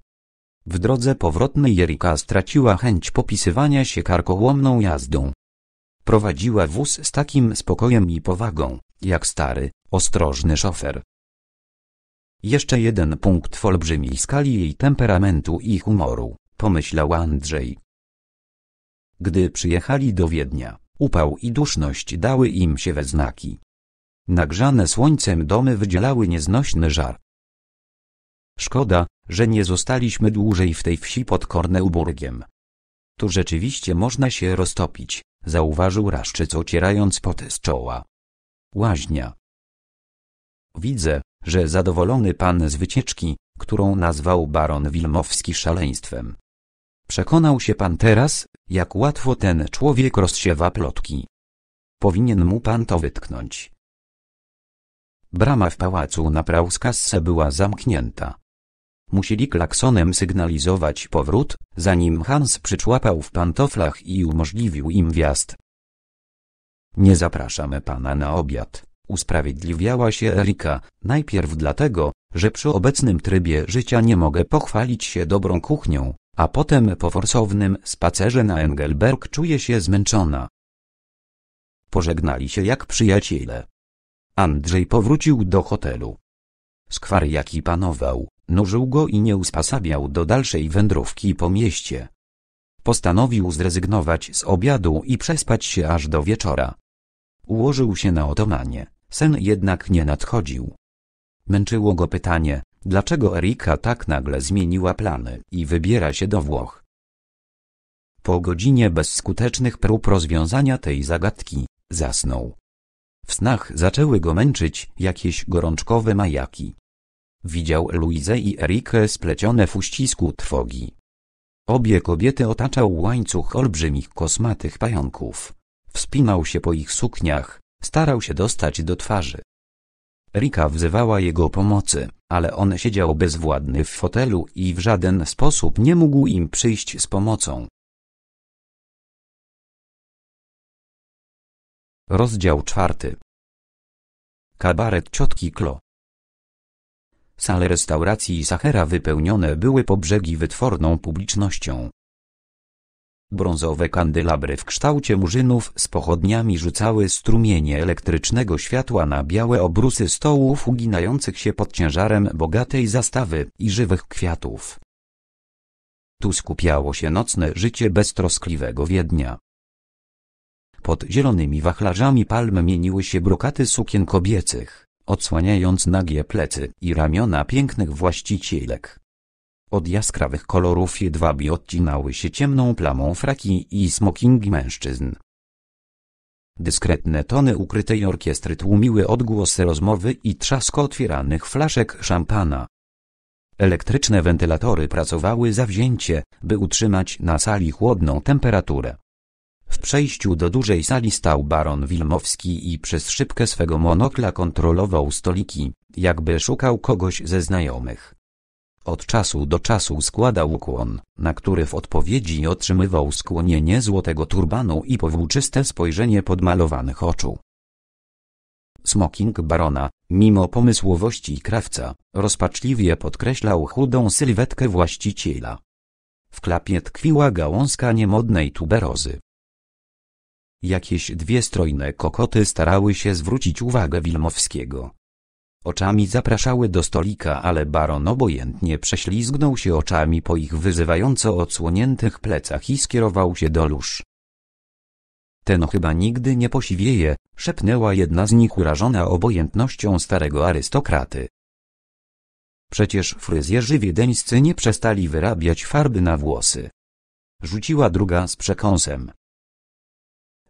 W drodze powrotnej Jerika straciła chęć popisywania się karkołomną jazdą. Prowadziła wóz z takim spokojem i powagą, jak stary, ostrożny szofer. Jeszcze jeden punkt w olbrzymiej skali jej temperamentu i humoru, pomyślał Andrzej. Gdy przyjechali do Wiednia, upał i duszność dały im się we znaki. Nagrzane słońcem domy wydzielały nieznośny żar. Szkoda, że nie zostaliśmy dłużej w tej wsi pod Korneuburgiem. Tu rzeczywiście można się roztopić, zauważył Raszczyc ocierając potę z czoła. Łaźnia. Widzę, że zadowolony pan z wycieczki, którą nazwał baron Wilmowski szaleństwem. Przekonał się pan teraz, jak łatwo ten człowiek rozsiewa plotki. Powinien mu pan to wytknąć. Brama w pałacu na Prauskasse była zamknięta. Musieli klaksonem sygnalizować powrót, zanim Hans przyczłapał w pantoflach i umożliwił im wjazd. Nie zapraszamy pana na obiad, usprawiedliwiała się Erika, najpierw dlatego, że przy obecnym trybie życia nie mogę pochwalić się dobrą kuchnią, a potem po forsownym spacerze na Engelberg czuję się zmęczona. Pożegnali się jak przyjaciele. Andrzej powrócił do hotelu. Skwar jaki panował, Nużył go i nie usposabiał do dalszej wędrówki po mieście. Postanowił zrezygnować z obiadu i przespać się aż do wieczora. Ułożył się na otomanie, sen jednak nie nadchodził. Męczyło go pytanie, dlaczego Erika tak nagle zmieniła plany i wybiera się do Włoch. Po godzinie bezskutecznych prób rozwiązania tej zagadki, zasnął. W snach zaczęły go męczyć jakieś gorączkowe majaki. Widział Luizę i Erikę splecione w uścisku trwogi. Obie kobiety otaczał łańcuch olbrzymich kosmatych pająków. Wspinał się po ich sukniach, starał się dostać do twarzy. Rika wzywała jego pomocy, ale on siedział bezwładny w fotelu i w żaden sposób nie mógł im przyjść z pomocą. Rozdział czwarty Kabaret ciotki Klo Sale restauracji Sahera wypełnione były po brzegi wytworną publicznością. Brązowe kandelabry w kształcie murzynów z pochodniami rzucały strumienie elektrycznego światła na białe obrusy stołów uginających się pod ciężarem bogatej zastawy i żywych kwiatów. Tu skupiało się nocne życie beztroskliwego Wiednia. Pod zielonymi wachlarzami palm mieniły się brokaty sukien kobiecych odsłaniając nagie plecy i ramiona pięknych właścicielek. Od jaskrawych kolorów jedwabi odcinały się ciemną plamą fraki i smokingi mężczyzn. Dyskretne tony ukrytej orkiestry tłumiły odgłosy rozmowy i trzask otwieranych flaszek szampana. Elektryczne wentylatory pracowały zawzięcie, by utrzymać na sali chłodną temperaturę. W przejściu do dużej sali stał baron Wilmowski i przez szybkę swego monokla kontrolował stoliki, jakby szukał kogoś ze znajomych. Od czasu do czasu składał ukłon, na który w odpowiedzi otrzymywał skłonienie złotego turbanu i powłóczyste spojrzenie podmalowanych oczu. Smoking barona, mimo pomysłowości krawca, rozpaczliwie podkreślał chudą sylwetkę właściciela. W klapie tkwiła gałązka niemodnej tuberozy. Jakieś dwie strojne kokoty starały się zwrócić uwagę Wilmowskiego. Oczami zapraszały do stolika, ale baron obojętnie prześlizgnął się oczami po ich wyzywająco odsłoniętych plecach i skierował się do lóż. Ten chyba nigdy nie posiwieje, szepnęła jedna z nich urażona obojętnością starego arystokraty. Przecież fryzjerzy wiedeńscy nie przestali wyrabiać farby na włosy. Rzuciła druga z przekąsem.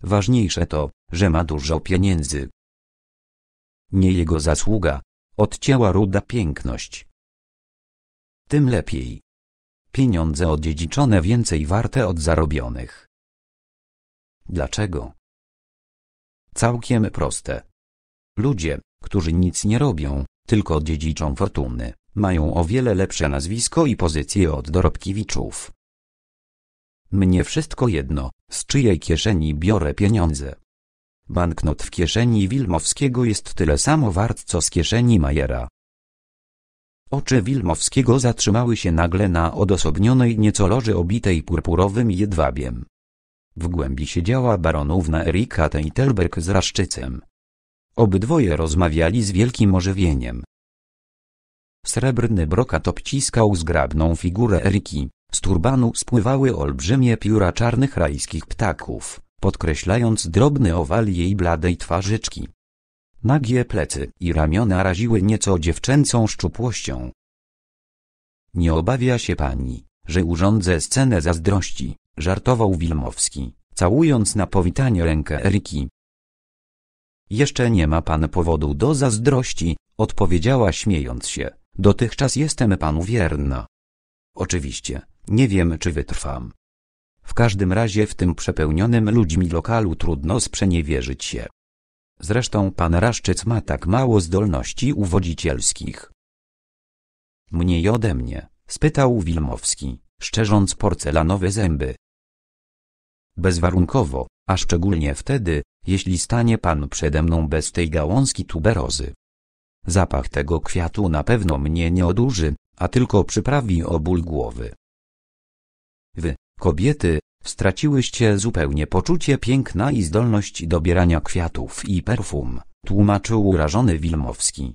Ważniejsze to, że ma dużo pieniędzy. Nie jego zasługa, odcięła ruda piękność. Tym lepiej. Pieniądze odziedziczone więcej warte od zarobionych. Dlaczego? Całkiem proste. Ludzie, którzy nic nie robią, tylko dziedziczą fortuny, mają o wiele lepsze nazwisko i pozycje od dorobkiewiczów. Mnie wszystko jedno, z czyjej kieszeni biorę pieniądze. Banknot w kieszeni Wilmowskiego jest tyle samo wart co z kieszeni Majera. Oczy Wilmowskiego zatrzymały się nagle na odosobnionej nieco loży obitej purpurowym jedwabiem. W głębi siedziała baronówna Erika Teitelberg z Raszczycem. Obydwoje rozmawiali z wielkim ożywieniem. Srebrny brokat obciskał zgrabną figurę Eriki. Z turbanu spływały olbrzymie pióra czarnych rajskich ptaków, podkreślając drobny owal jej bladej twarzyczki. Nagie plecy i ramiona raziły nieco dziewczęcą szczupłością. Nie obawia się pani, że urządzę scenę zazdrości, żartował Wilmowski, całując na powitanie rękę Eryki. Jeszcze nie ma pan powodu do zazdrości, odpowiedziała śmiejąc się, dotychczas jestem panu wierna. Oczywiście, nie wiem, czy wytrwam. W każdym razie w tym przepełnionym ludźmi lokalu trudno sprzeniewierzyć się. Zresztą pan Raszczyc ma tak mało zdolności uwodzicielskich. Mniej ode mnie, spytał Wilmowski, szczerząc porcelanowe zęby. Bezwarunkowo, a szczególnie wtedy, jeśli stanie pan przede mną bez tej gałązki tuberozy. Zapach tego kwiatu na pewno mnie nie odurzy, a tylko przyprawi o ból głowy. Wy, kobiety, straciłyście zupełnie poczucie piękna i zdolność dobierania kwiatów i perfum, tłumaczył urażony Wilmowski.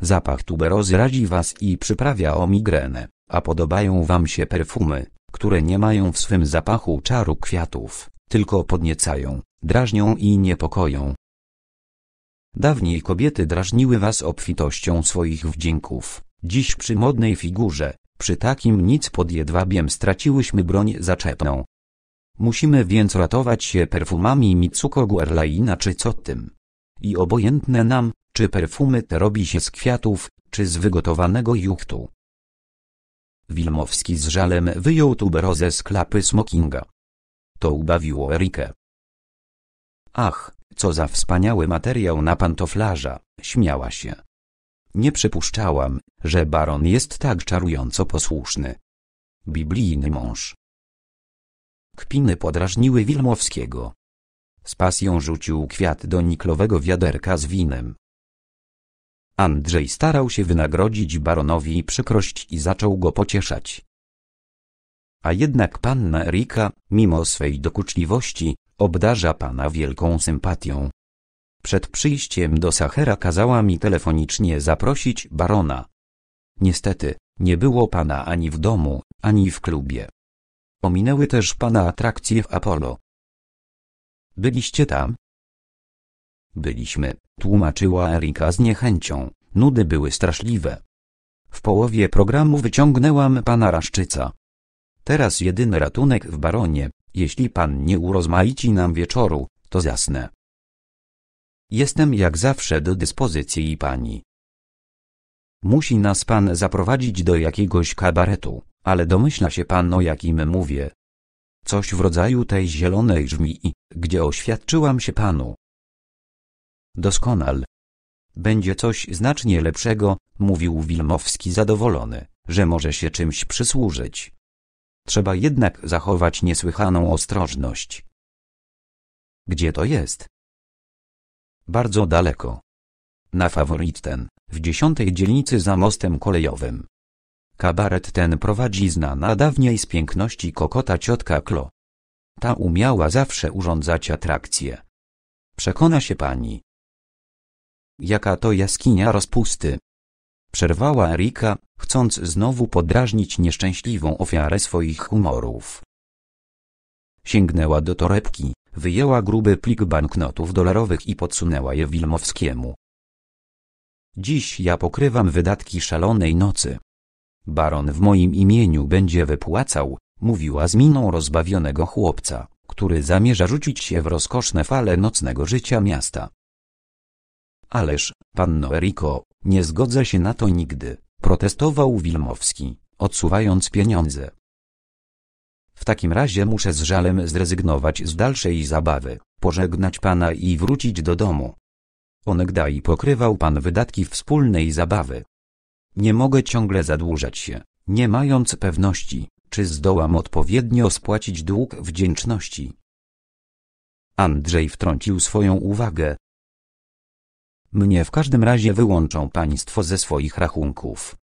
Zapach tuberozy radzi was i przyprawia o migrenę, a podobają wam się perfumy, które nie mają w swym zapachu czaru kwiatów, tylko podniecają, drażnią i niepokoją. Dawniej kobiety drażniły was obfitością swoich wdzięków, dziś przy modnej figurze, przy takim nic pod jedwabiem straciłyśmy broń zaczepną. Musimy więc ratować się perfumami Mitsuko Guerlaina czy co tym. I obojętne nam, czy perfumy te robi się z kwiatów, czy z wygotowanego juchtu. Wilmowski z żalem wyjął tuberozę z klapy smokinga. To ubawiło Erikę. Ach, co za wspaniały materiał na pantoflarza, śmiała się. Nie przypuszczałam, że baron jest tak czarująco posłuszny. Biblijny mąż. Kpiny podrażniły Wilmowskiego. Z pasją rzucił kwiat do niklowego wiaderka z winem. Andrzej starał się wynagrodzić baronowi przykrość i zaczął go pocieszać. A jednak panna Erika, mimo swej dokuczliwości, obdarza pana wielką sympatią. Przed przyjściem do Sachera kazała mi telefonicznie zaprosić barona. Niestety, nie było pana ani w domu, ani w klubie. Ominęły też pana atrakcje w Apollo. Byliście tam? Byliśmy, tłumaczyła Erika z niechęcią, nudy były straszliwe. W połowie programu wyciągnęłam pana Raszczyca. Teraz jedyny ratunek w baronie, jeśli pan nie urozmaici nam wieczoru, to jasne. Jestem jak zawsze do dyspozycji pani. Musi nas pan zaprowadzić do jakiegoś kabaretu, ale domyśla się pan o jakim mówię. Coś w rodzaju tej zielonej żmii, gdzie oświadczyłam się panu. Doskonal. Będzie coś znacznie lepszego, mówił Wilmowski zadowolony, że może się czymś przysłużyć. Trzeba jednak zachować niesłychaną ostrożność. Gdzie to jest? Bardzo daleko. Na faworyt ten, w dziesiątej dzielnicy za mostem kolejowym. Kabaret ten prowadzi znana dawniej z piękności kokota ciotka Klo. Ta umiała zawsze urządzać atrakcje. Przekona się pani. Jaka to jaskinia rozpusty. Przerwała Erika, chcąc znowu podrażnić nieszczęśliwą ofiarę swoich humorów. Sięgnęła do torebki, Wyjęła gruby plik banknotów dolarowych i podsunęła je Wilmowskiemu. Dziś ja pokrywam wydatki szalonej nocy. Baron w moim imieniu będzie wypłacał, mówiła z miną rozbawionego chłopca, który zamierza rzucić się w rozkoszne fale nocnego życia miasta. Ależ, panno Eriko, nie zgodzę się na to nigdy, protestował Wilmowski, odsuwając pieniądze. W takim razie muszę z żalem zrezygnować z dalszej zabawy, pożegnać pana i wrócić do domu. Onegdaj pokrywał pan wydatki wspólnej zabawy. Nie mogę ciągle zadłużać się, nie mając pewności, czy zdołam odpowiednio spłacić dług wdzięczności. Andrzej wtrącił swoją uwagę. Mnie w każdym razie wyłączą państwo ze swoich rachunków.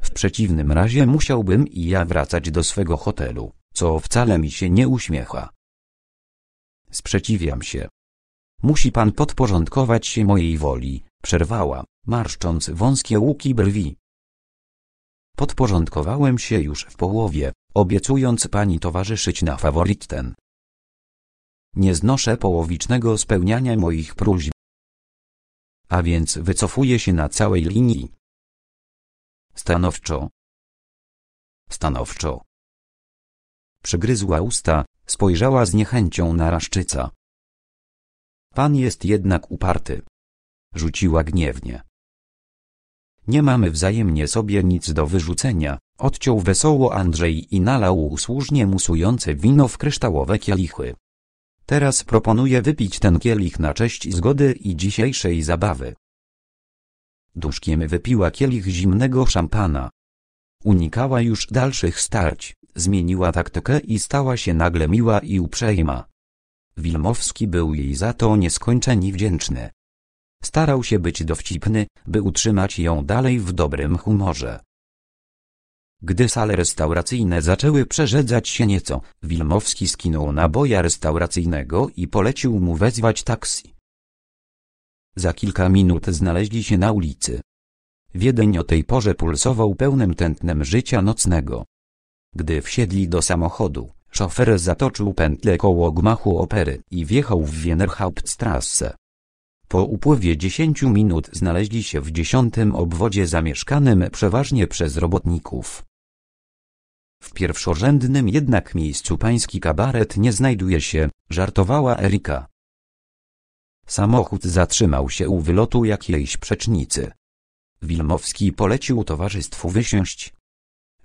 W przeciwnym razie musiałbym i ja wracać do swego hotelu co wcale mi się nie uśmiecha. Sprzeciwiam się. Musi pan podporządkować się mojej woli, przerwała, marszcząc wąskie łuki brwi. Podporządkowałem się już w połowie, obiecując pani towarzyszyć na faworyt ten. Nie znoszę połowicznego spełniania moich próśb. A więc wycofuję się na całej linii. Stanowczo. Stanowczo przygryzła usta, spojrzała z niechęcią na raszczyca. Pan jest jednak uparty. Rzuciła gniewnie. Nie mamy wzajemnie sobie nic do wyrzucenia, odciął wesoło Andrzej i nalał usłużnie musujące wino w kryształowe kielichy. Teraz proponuję wypić ten kielich na cześć zgody i dzisiejszej zabawy. Duszkiem wypiła kielich zimnego szampana. Unikała już dalszych starć, Zmieniła taktykę i stała się nagle miła i uprzejma. Wilmowski był jej za to nieskończenie wdzięczny. Starał się być dowcipny, by utrzymać ją dalej w dobrym humorze. Gdy sale restauracyjne zaczęły przerzedzać się nieco, Wilmowski skinął naboja restauracyjnego i polecił mu wezwać taksi. Za kilka minut znaleźli się na ulicy. Wiedeń o tej porze pulsował pełnym tętnem życia nocnego. Gdy wsiedli do samochodu, szofer zatoczył pętlę koło gmachu opery i wjechał w Wienerhauptstrasse. Po upływie 10 minut znaleźli się w dziesiątym obwodzie zamieszkanym przeważnie przez robotników. W pierwszorzędnym jednak miejscu pański kabaret nie znajduje się, żartowała Erika. Samochód zatrzymał się u wylotu jakiejś przecznicy. Wilmowski polecił towarzystwu wysiąść,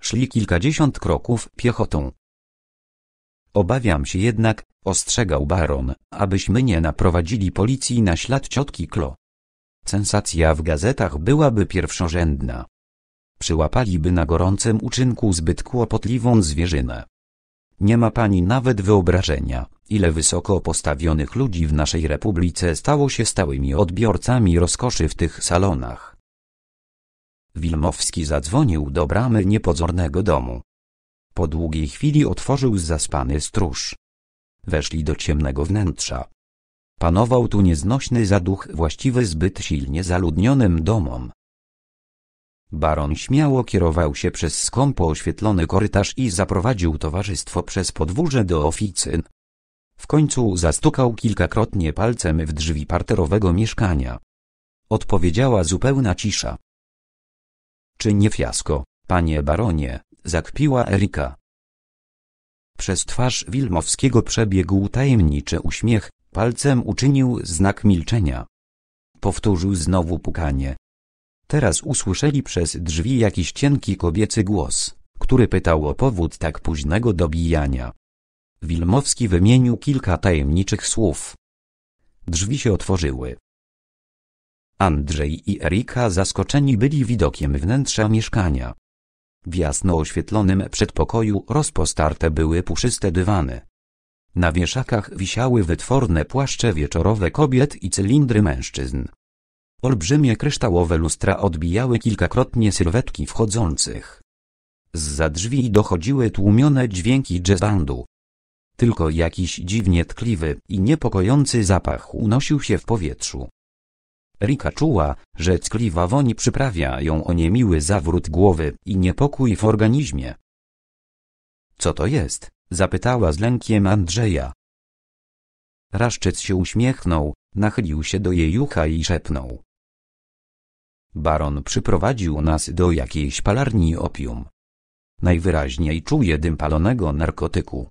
Szli kilkadziesiąt kroków piechotą. Obawiam się jednak, ostrzegał baron, abyśmy nie naprowadzili policji na ślad ciotki Klo. Sensacja w gazetach byłaby pierwszorzędna. Przyłapaliby na gorącym uczynku zbyt kłopotliwą zwierzynę. Nie ma pani nawet wyobrażenia, ile wysoko postawionych ludzi w naszej republice stało się stałymi odbiorcami rozkoszy w tych salonach. Wilmowski zadzwonił do bramy niepozornego domu. Po długiej chwili otworzył zaspany stróż. Weszli do ciemnego wnętrza. Panował tu nieznośny zaduch właściwy zbyt silnie zaludnionym domom. Baron śmiało kierował się przez skąpo oświetlony korytarz i zaprowadził towarzystwo przez podwórze do oficyn. W końcu zastukał kilkakrotnie palcem w drzwi parterowego mieszkania. Odpowiedziała zupełna cisza. Czy nie fiasko, panie baronie? zakpiła Erika. Przez twarz Wilmowskiego przebiegł tajemniczy uśmiech, palcem uczynił znak milczenia. Powtórzył znowu pukanie. Teraz usłyszeli przez drzwi jakiś cienki kobiecy głos, który pytał o powód tak późnego dobijania. Wilmowski wymienił kilka tajemniczych słów. Drzwi się otworzyły. Andrzej i Erika zaskoczeni byli widokiem wnętrza mieszkania. W jasno oświetlonym przedpokoju rozpostarte były puszyste dywany. Na wieszakach wisiały wytworne płaszcze wieczorowe kobiet i cylindry mężczyzn. Olbrzymie kryształowe lustra odbijały kilkakrotnie sylwetki wchodzących. Z za drzwi dochodziły tłumione dźwięki jazz bandu. Tylko jakiś dziwnie tkliwy i niepokojący zapach unosił się w powietrzu. Rika czuła, że ckliwa woń przyprawia ją o niemiły zawrót głowy i niepokój w organizmie. Co to jest? zapytała z lękiem Andrzeja. Raszczyc się uśmiechnął, nachylił się do jej ucha i szepnął. Baron przyprowadził nas do jakiejś palarni opium. Najwyraźniej czuje dym palonego narkotyku.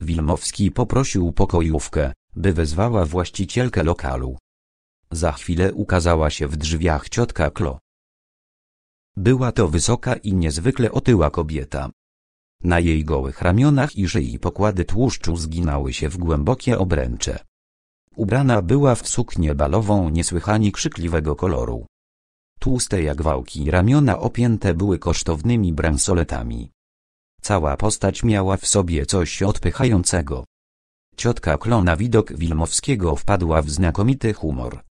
Wilmowski poprosił pokojówkę, by wezwała właścicielkę lokalu. Za chwilę ukazała się w drzwiach ciotka Klo. Była to wysoka i niezwykle otyła kobieta. Na jej gołych ramionach i szyi pokłady tłuszczu zginały się w głębokie obręcze. Ubrana była w suknię balową niesłychanie krzykliwego koloru. Tłuste jak wałki ramiona opięte były kosztownymi bransoletami. Cała postać miała w sobie coś odpychającego. Ciotka Klo na widok Wilmowskiego wpadła w znakomity humor.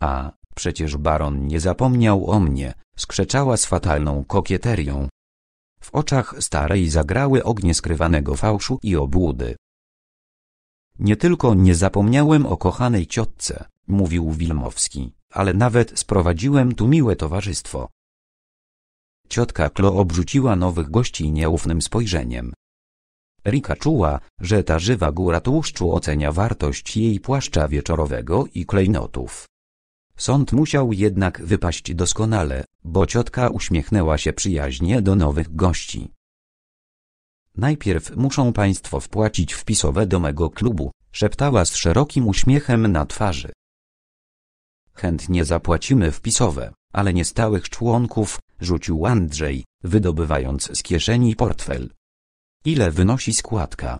A przecież baron nie zapomniał o mnie, skrzeczała z fatalną kokieterią. W oczach starej zagrały ognie skrywanego fałszu i obłudy. Nie tylko nie zapomniałem o kochanej ciotce, mówił Wilmowski, ale nawet sprowadziłem tu miłe towarzystwo. Ciotka Klo obrzuciła nowych gości nieufnym spojrzeniem. Rika czuła, że ta żywa góra tłuszczu ocenia wartość jej płaszcza wieczorowego i klejnotów. Sąd musiał jednak wypaść doskonale, bo ciotka uśmiechnęła się przyjaźnie do nowych gości. Najpierw muszą państwo wpłacić wpisowe do mego klubu, szeptała z szerokim uśmiechem na twarzy. Chętnie zapłacimy wpisowe, ale nie stałych członków, rzucił Andrzej, wydobywając z kieszeni portfel. Ile wynosi składka?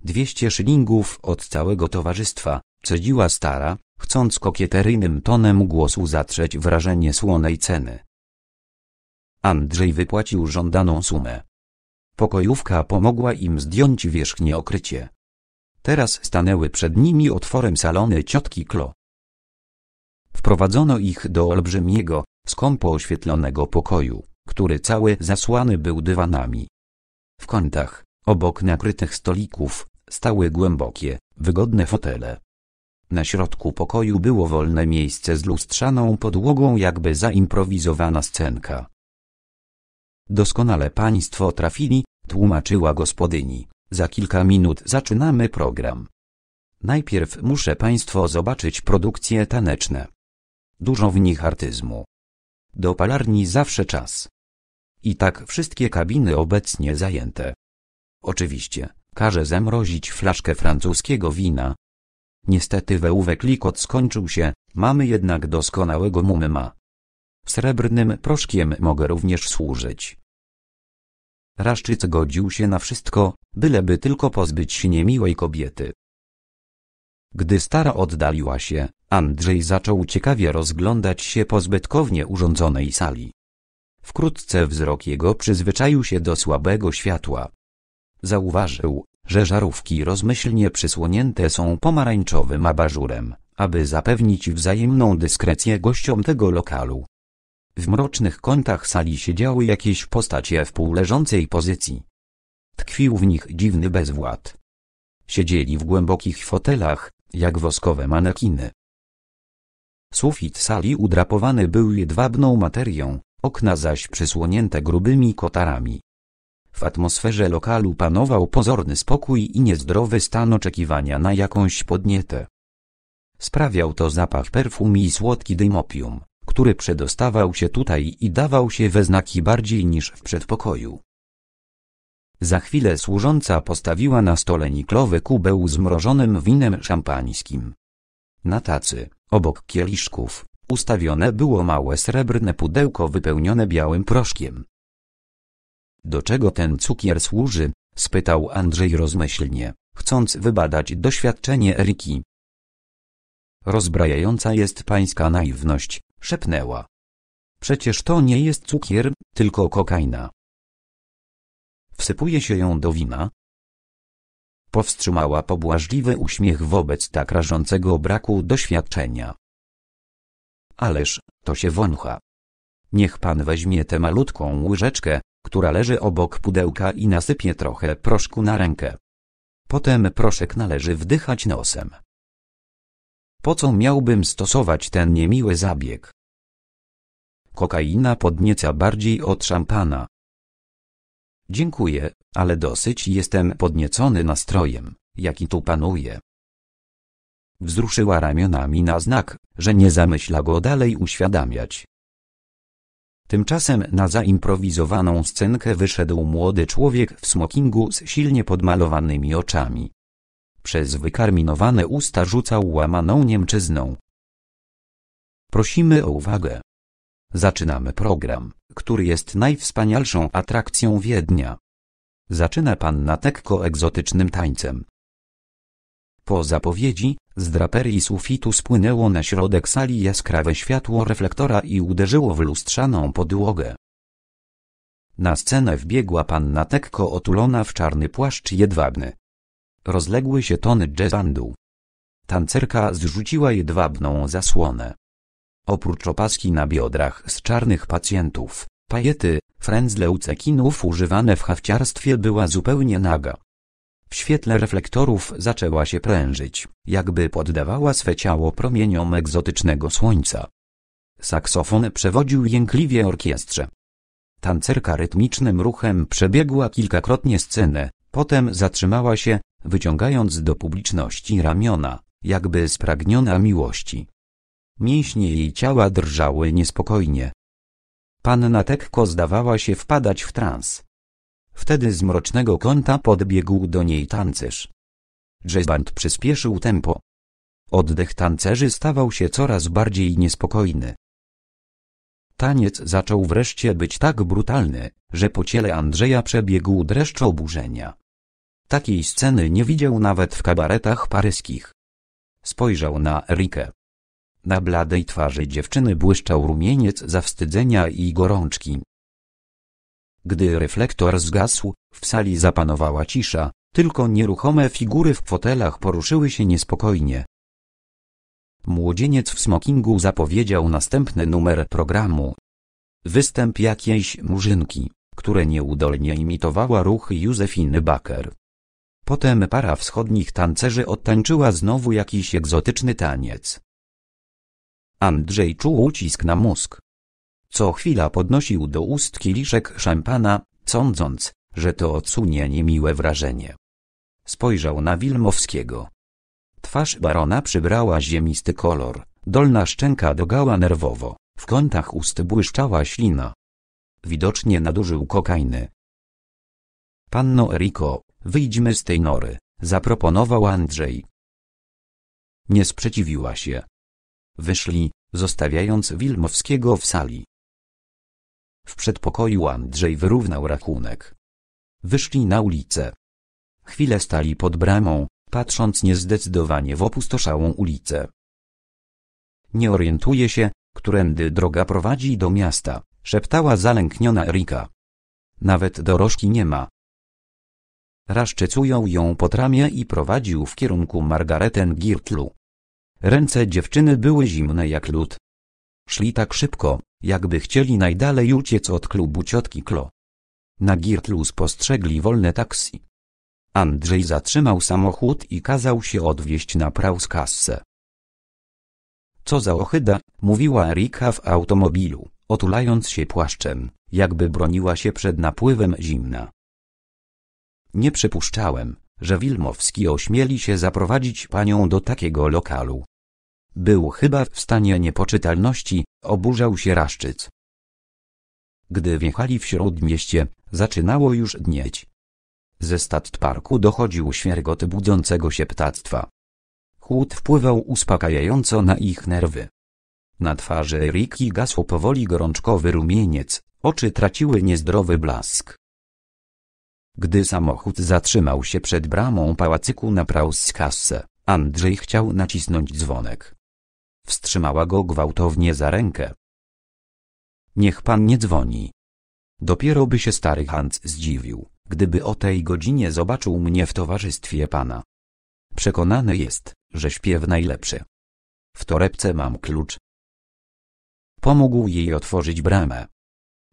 Dwieście szylingów od całego towarzystwa, cedziła stara, chcąc kokieteryjnym tonem głosu zatrzeć wrażenie słonej ceny. Andrzej wypłacił żądaną sumę. Pokojówka pomogła im zdjąć wierzchnie okrycie. Teraz stanęły przed nimi otworem salony ciotki Klo. Wprowadzono ich do olbrzymiego, skąpo oświetlonego pokoju, który cały zasłany był dywanami. W kątach, obok nakrytych stolików, stały głębokie, wygodne fotele. Na środku pokoju było wolne miejsce z lustrzaną podłogą jakby zaimprowizowana scenka. Doskonale państwo trafili, tłumaczyła gospodyni. Za kilka minut zaczynamy program. Najpierw muszę państwo zobaczyć produkcje taneczne. Dużo w nich artyzmu. Do palarni zawsze czas. I tak wszystkie kabiny obecnie zajęte. Oczywiście, każę zamrozić flaszkę francuskiego wina, Niestety wełówek likot skończył się, mamy jednak doskonałego mumyma. Srebrnym proszkiem mogę również służyć. Raszczyc godził się na wszystko, byleby tylko pozbyć się niemiłej kobiety. Gdy stara oddaliła się, Andrzej zaczął ciekawie rozglądać się po zbytkownie urządzonej sali. Wkrótce wzrok jego przyzwyczaił się do słabego światła. Zauważył, że żarówki rozmyślnie przysłonięte są pomarańczowym abażurem, aby zapewnić wzajemną dyskrecję gościom tego lokalu. W mrocznych kątach sali siedziały jakieś postacie w półleżącej pozycji. Tkwił w nich dziwny bezwład. Siedzieli w głębokich fotelach, jak woskowe manekiny. Sufit sali udrapowany był jedwabną materią, okna zaś przysłonięte grubymi kotarami. W atmosferze lokalu panował pozorny spokój i niezdrowy stan oczekiwania na jakąś podnietę. Sprawiał to zapach perfum i słodki dym opium, który przedostawał się tutaj i dawał się we znaki bardziej niż w przedpokoju. Za chwilę służąca postawiła na stole niklowy kubeł z mrożonym winem szampańskim. Na tacy, obok kieliszków, ustawione było małe srebrne pudełko wypełnione białym proszkiem, do czego ten cukier służy? spytał Andrzej rozmyślnie, chcąc wybadać doświadczenie Eriki. Rozbrajająca jest pańska naiwność, szepnęła. Przecież to nie jest cukier, tylko kokaina. Wsypuje się ją do wina? Powstrzymała pobłażliwy uśmiech wobec tak rażącego braku doświadczenia. Ależ, to się wącha. Niech pan weźmie tę malutką łyżeczkę, która leży obok pudełka i nasypie trochę proszku na rękę. Potem proszek należy wdychać nosem. Po co miałbym stosować ten niemiły zabieg? Kokaina podnieca bardziej od szampana. Dziękuję, ale dosyć jestem podniecony nastrojem, jaki tu panuje. Wzruszyła ramionami na znak, że nie zamyśla go dalej uświadamiać. Tymczasem na zaimprowizowaną scenkę wyszedł młody człowiek w smokingu z silnie podmalowanymi oczami. Przez wykarminowane usta rzucał łamaną niemczyzną. Prosimy o uwagę. Zaczynamy program, który jest najwspanialszą atrakcją Wiednia. Zaczyna pan Natekko egzotycznym tańcem. Po zapowiedzi, z draperii sufitu spłynęło na środek sali jaskrawe światło reflektora i uderzyło w lustrzaną podłogę. Na scenę wbiegła panna Tekko otulona w czarny płaszcz jedwabny. Rozległy się tony jazzandu. Tancerka zrzuciła jedwabną zasłonę. Oprócz opaski na biodrach z czarnych pacjentów, pajety, frędzle u cekinów używane w hawciarstwie była zupełnie naga. W świetle reflektorów zaczęła się prężyć, jakby poddawała swe ciało promieniom egzotycznego słońca. Saksofon przewodził jękliwie orkiestrze. Tancerka rytmicznym ruchem przebiegła kilkakrotnie scenę, potem zatrzymała się, wyciągając do publiczności ramiona, jakby spragniona miłości. Mięśnie jej ciała drżały niespokojnie. Panna Tekko zdawała się wpadać w trans. Wtedy z mrocznego kąta podbiegł do niej tancerz. Jazzband przyspieszył tempo. Oddech tancerzy stawał się coraz bardziej niespokojny. Taniec zaczął wreszcie być tak brutalny, że po ciele Andrzeja przebiegł dreszcz oburzenia. Takiej sceny nie widział nawet w kabaretach paryskich. Spojrzał na Rikę. Na bladej twarzy dziewczyny błyszczał rumieniec zawstydzenia i gorączki. Gdy reflektor zgasł, w sali zapanowała cisza, tylko nieruchome figury w fotelach poruszyły się niespokojnie. Młodzieniec w smokingu zapowiedział następny numer programu. Występ jakiejś murzynki, które nieudolnie imitowała ruch Józefiny Baker. Potem para wschodnich tancerzy odtańczyła znowu jakiś egzotyczny taniec. Andrzej czuł ucisk na mózg. Co chwila podnosił do ust kieliszek szampana, sądząc, że to odsunie niemiłe wrażenie. Spojrzał na Wilmowskiego. Twarz barona przybrała ziemisty kolor, dolna szczęka dogała nerwowo, w kątach ust błyszczała ślina. Widocznie nadużył kokainy. Panno Eriko, wyjdźmy z tej nory, zaproponował Andrzej. Nie sprzeciwiła się. Wyszli, zostawiając Wilmowskiego w sali. W przedpokoju Andrzej wyrównał rachunek. Wyszli na ulicę. Chwilę stali pod bramą, patrząc niezdecydowanie w opustoszałą ulicę. Nie orientuje się, którędy droga prowadzi do miasta, szeptała zalękniona Erika. Nawet dorożki nie ma. Raszczycują ją pod ramię i prowadził w kierunku Margareten Girtlu. Ręce dziewczyny były zimne jak lód. Szli tak szybko, jakby chcieli najdalej uciec od klubu ciotki Klo. Na Girtlu spostrzegli wolne taksi. Andrzej zatrzymał samochód i kazał się odwieźć na prauskassę. Co za ochyda, mówiła Erika w automobilu, otulając się płaszczem, jakby broniła się przed napływem zimna. Nie przypuszczałem, że Wilmowski ośmieli się zaprowadzić panią do takiego lokalu. Był chyba w stanie niepoczytalności, Oburzał się Raszczyc. Gdy wjechali w śródmieście, zaczynało już dnieć. Ze stad parku dochodził świergot budzącego się ptactwa. Chłód wpływał uspokajająco na ich nerwy. Na twarzy Riki gasł powoli gorączkowy rumieniec, oczy traciły niezdrowy blask. Gdy samochód zatrzymał się przed bramą pałacyku na Prausskasse, Andrzej chciał nacisnąć dzwonek. Wstrzymała go gwałtownie za rękę. Niech pan nie dzwoni. Dopiero by się stary Hans zdziwił, gdyby o tej godzinie zobaczył mnie w towarzystwie pana. Przekonany jest, że śpiew najlepszy. W torebce mam klucz. Pomógł jej otworzyć bramę.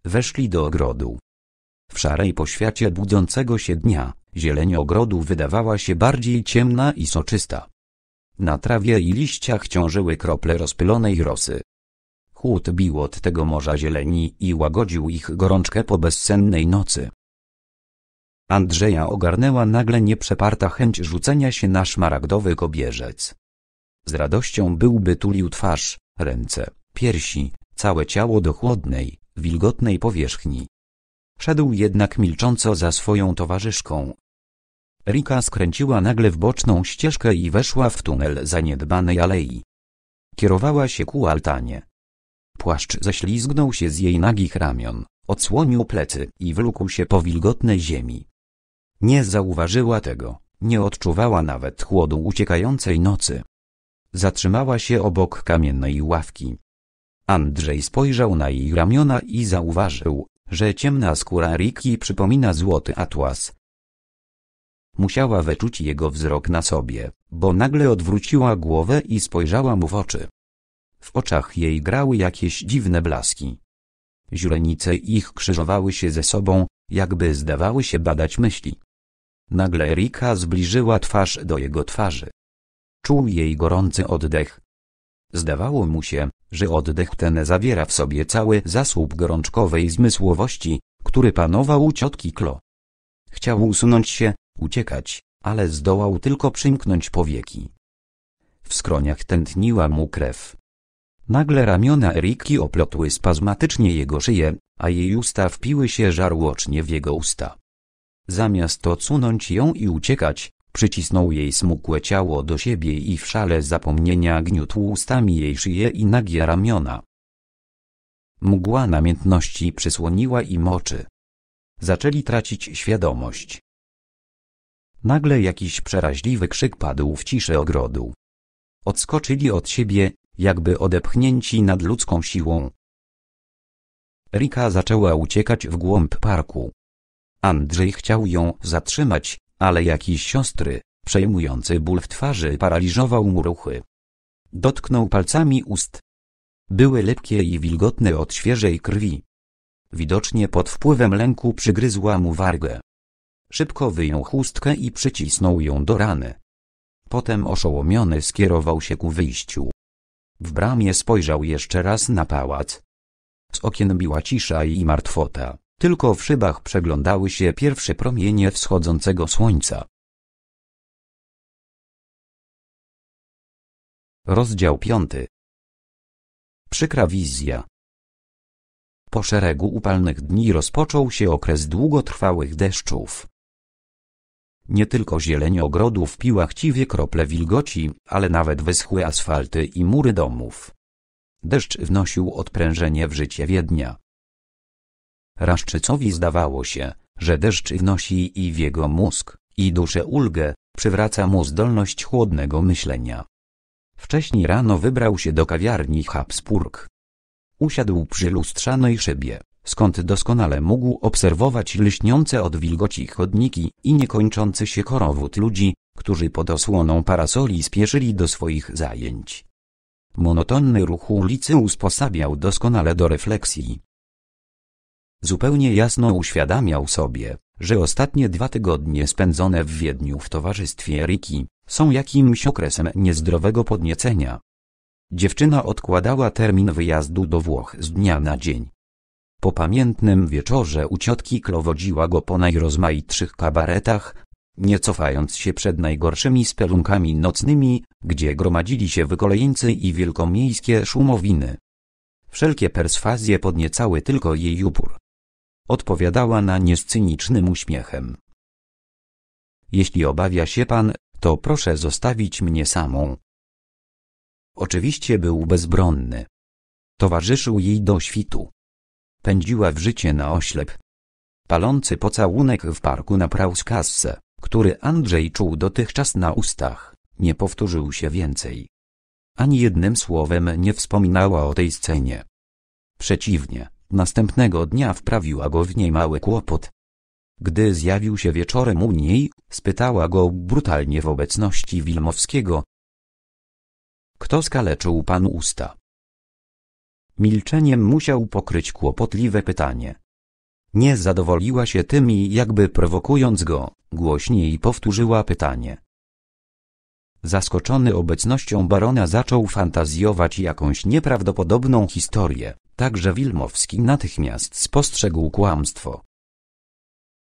Weszli do ogrodu. W szarej poświacie budzącego się dnia, zieleń ogrodu wydawała się bardziej ciemna i soczysta. Na trawie i liściach ciążyły krople rozpylonej rosy. Chłód bił od tego morza zieleni i łagodził ich gorączkę po bezsennej nocy. Andrzeja ogarnęła nagle nieprzeparta chęć rzucenia się na szmaragdowy kobierzec. Z radością byłby tulił twarz, ręce, piersi, całe ciało do chłodnej, wilgotnej powierzchni. Szedł jednak milcząco za swoją towarzyszką, Rika skręciła nagle w boczną ścieżkę i weszła w tunel zaniedbanej alei. Kierowała się ku altanie. Płaszcz ześlizgnął się z jej nagich ramion, odsłonił plecy i wlókł się po wilgotnej ziemi. Nie zauważyła tego, nie odczuwała nawet chłodu uciekającej nocy. Zatrzymała się obok kamiennej ławki. Andrzej spojrzał na jej ramiona i zauważył, że ciemna skóra Riki przypomina złoty atłas, Musiała wyczuć jego wzrok na sobie, bo nagle odwróciła głowę i spojrzała mu w oczy. W oczach jej grały jakieś dziwne blaski. Źrenice ich krzyżowały się ze sobą, jakby zdawały się badać myśli. Nagle Erika zbliżyła twarz do jego twarzy. Czuł jej gorący oddech. Zdawało mu się, że oddech ten zawiera w sobie cały zasób gorączkowej zmysłowości, który panował u ciotki Klo. Chciał usunąć się, uciekać, ale zdołał tylko przymknąć powieki. W skroniach tętniła mu krew. Nagle ramiona Eriki oplotły spazmatycznie jego szyję, a jej usta wpiły się żarłocznie w jego usta. Zamiast odsunąć ją i uciekać, przycisnął jej smukłe ciało do siebie i w szale zapomnienia gniótł ustami jej szyję i nagie ramiona. Mgła namiętności przysłoniła im oczy zaczęli tracić świadomość. Nagle jakiś przeraźliwy krzyk padł w ciszy ogrodu. Odskoczyli od siebie, jakby odepchnięci nad ludzką siłą. Rika zaczęła uciekać w głąb parku. Andrzej chciał ją zatrzymać, ale jakiś siostry, przejmujący ból w twarzy paraliżował mu ruchy. Dotknął palcami ust. Były lepkie i wilgotne od świeżej krwi. Widocznie pod wpływem lęku przygryzła mu wargę. Szybko wyjął chustkę i przycisnął ją do rany. Potem oszołomiony skierował się ku wyjściu. W bramie spojrzał jeszcze raz na pałac. Z okien biła cisza i martwota, tylko w szybach przeglądały się pierwsze promienie wschodzącego słońca. Rozdział piąty. Przykra wizja po szeregu upalnych dni rozpoczął się okres długotrwałych deszczów. Nie tylko zieleń ogrodów piła chciwie krople wilgoci, ale nawet wyschły asfalty i mury domów. Deszcz wnosił odprężenie w życie Wiednia. Raszczycowi zdawało się, że deszcz wnosi i w jego mózg, i duszę ulgę, przywraca mu zdolność chłodnego myślenia. Wcześniej rano wybrał się do kawiarni Habsburg, Usiadł przy lustrzanej szybie, skąd doskonale mógł obserwować lśniące od wilgoci chodniki i niekończący się korowód ludzi, którzy pod osłoną parasoli spieszyli do swoich zajęć. Monotonny ruch ulicy usposabiał doskonale do refleksji. Zupełnie jasno uświadamiał sobie, że ostatnie dwa tygodnie spędzone w Wiedniu w towarzystwie Riki są jakimś okresem niezdrowego podniecenia, Dziewczyna odkładała termin wyjazdu do Włoch z dnia na dzień. Po pamiętnym wieczorze u ciotki klowodziła go po najrozmaitszych kabaretach, nie cofając się przed najgorszymi spelunkami nocnymi, gdzie gromadzili się wykolejeńcy i wielkomiejskie szumowiny. Wszelkie perswazje podniecały tylko jej upór. Odpowiadała na nie z cynicznym uśmiechem. Jeśli obawia się pan, to proszę zostawić mnie samą. Oczywiście był bezbronny. Towarzyszył jej do świtu. Pędziła w życie na oślep. Palący pocałunek w parku na Prauskasse, który Andrzej czuł dotychczas na ustach, nie powtórzył się więcej. Ani jednym słowem nie wspominała o tej scenie. Przeciwnie, następnego dnia wprawiła go w niej mały kłopot. Gdy zjawił się wieczorem u niej, spytała go brutalnie w obecności Wilmowskiego, kto skaleczył pan usta? Milczeniem musiał pokryć kłopotliwe pytanie. Nie zadowoliła się tym i jakby prowokując go, głośniej powtórzyła pytanie. Zaskoczony obecnością barona zaczął fantazjować jakąś nieprawdopodobną historię, także Wilmowski natychmiast spostrzegł kłamstwo.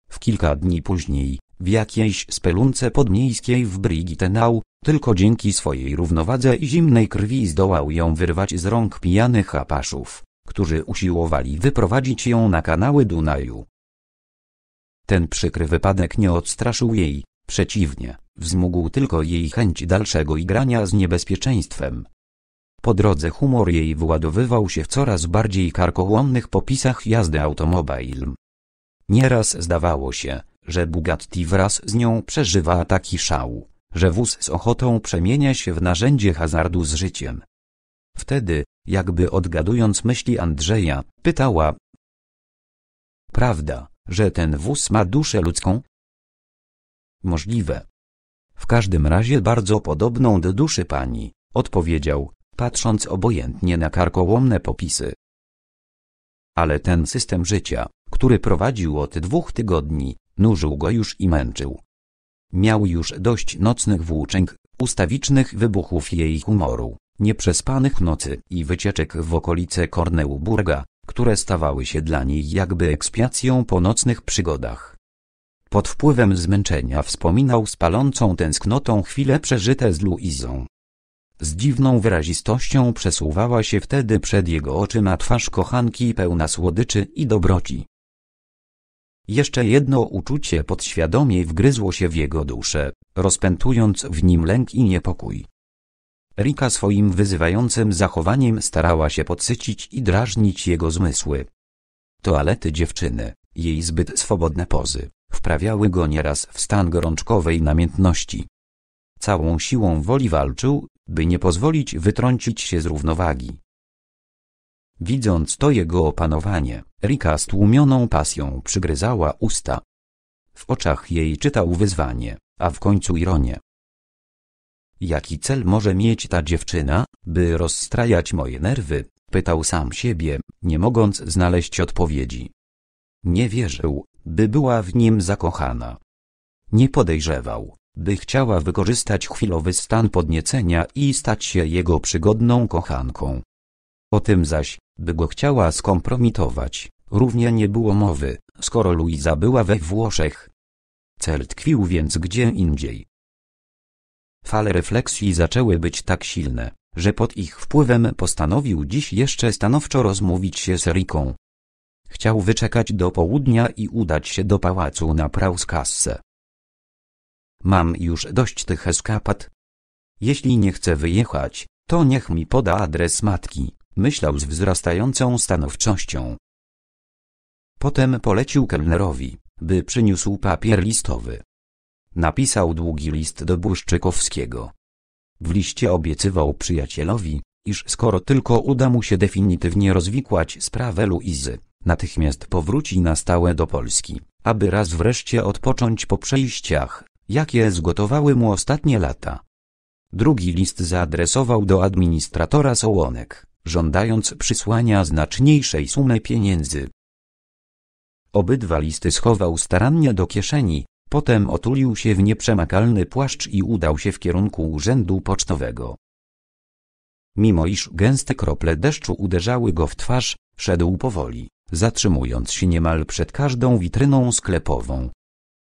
W kilka dni później, w jakiejś spelunce podmiejskiej w tenau. Tylko dzięki swojej równowadze i zimnej krwi zdołał ją wyrwać z rąk pijanych apaszów, którzy usiłowali wyprowadzić ją na kanały Dunaju. Ten przykry wypadek nie odstraszył jej, przeciwnie, wzmógł tylko jej chęć dalszego igrania z niebezpieczeństwem. Po drodze humor jej wyładowywał się w coraz bardziej karkołomnych popisach jazdy automobilem. Nieraz zdawało się, że Bugatti wraz z nią przeżywa ataki szału że wóz z ochotą przemienia się w narzędzie hazardu z życiem. Wtedy, jakby odgadując myśli Andrzeja, pytała Prawda, że ten wóz ma duszę ludzką? Możliwe. W każdym razie bardzo podobną do duszy pani, odpowiedział, patrząc obojętnie na karkołomne popisy. Ale ten system życia, który prowadził od dwóch tygodni, nużył go już i męczył. Miał już dość nocnych włóczęg, ustawicznych wybuchów jej humoru, nieprzespanych nocy i wycieczek w okolice Korneuburga, które stawały się dla niej jakby ekspiacją po nocnych przygodach. Pod wpływem zmęczenia wspominał z palącą tęsknotą chwile przeżyte z Luizą. Z dziwną wyrazistością przesuwała się wtedy przed jego oczyma twarz kochanki pełna słodyczy i dobroci. Jeszcze jedno uczucie podświadomie wgryzło się w jego duszę, rozpętując w nim lęk i niepokój. Rika swoim wyzywającym zachowaniem starała się podsycić i drażnić jego zmysły. Toalety dziewczyny, jej zbyt swobodne pozy, wprawiały go nieraz w stan gorączkowej namiętności. Całą siłą woli walczył, by nie pozwolić wytrącić się z równowagi. Widząc to jego opanowanie, Rika z tłumioną pasją przygryzała usta. W oczach jej czytał wyzwanie, a w końcu ironię. Jaki cel może mieć ta dziewczyna, by rozstrajać moje nerwy? Pytał sam siebie, nie mogąc znaleźć odpowiedzi. Nie wierzył, by była w nim zakochana. Nie podejrzewał, by chciała wykorzystać chwilowy stan podniecenia i stać się jego przygodną kochanką. O tym zaś, by go chciała skompromitować, równie nie było mowy, skoro Luiza była we Włoszech. Cel tkwił więc gdzie indziej. Fale refleksji zaczęły być tak silne, że pod ich wpływem postanowił dziś jeszcze stanowczo rozmówić się z Riką. Chciał wyczekać do południa i udać się do pałacu na Prauskasse. Mam już dość tych eskapad. Jeśli nie chce wyjechać, to niech mi poda adres matki. Myślał z wzrastającą stanowczością. Potem polecił kelnerowi, by przyniósł papier listowy. Napisał długi list do Błyszczykowskiego. W liście obiecywał przyjacielowi, iż skoro tylko uda mu się definitywnie rozwikłać sprawę Luizy, natychmiast powróci na stałe do Polski, aby raz wreszcie odpocząć po przejściach, jakie zgotowały mu ostatnie lata. Drugi list zaadresował do administratora Sołonek żądając przysłania znaczniejszej sumy pieniędzy. Obydwa listy schował starannie do kieszeni, potem otulił się w nieprzemakalny płaszcz i udał się w kierunku urzędu pocztowego. Mimo iż gęste krople deszczu uderzały go w twarz, szedł powoli, zatrzymując się niemal przed każdą witryną sklepową.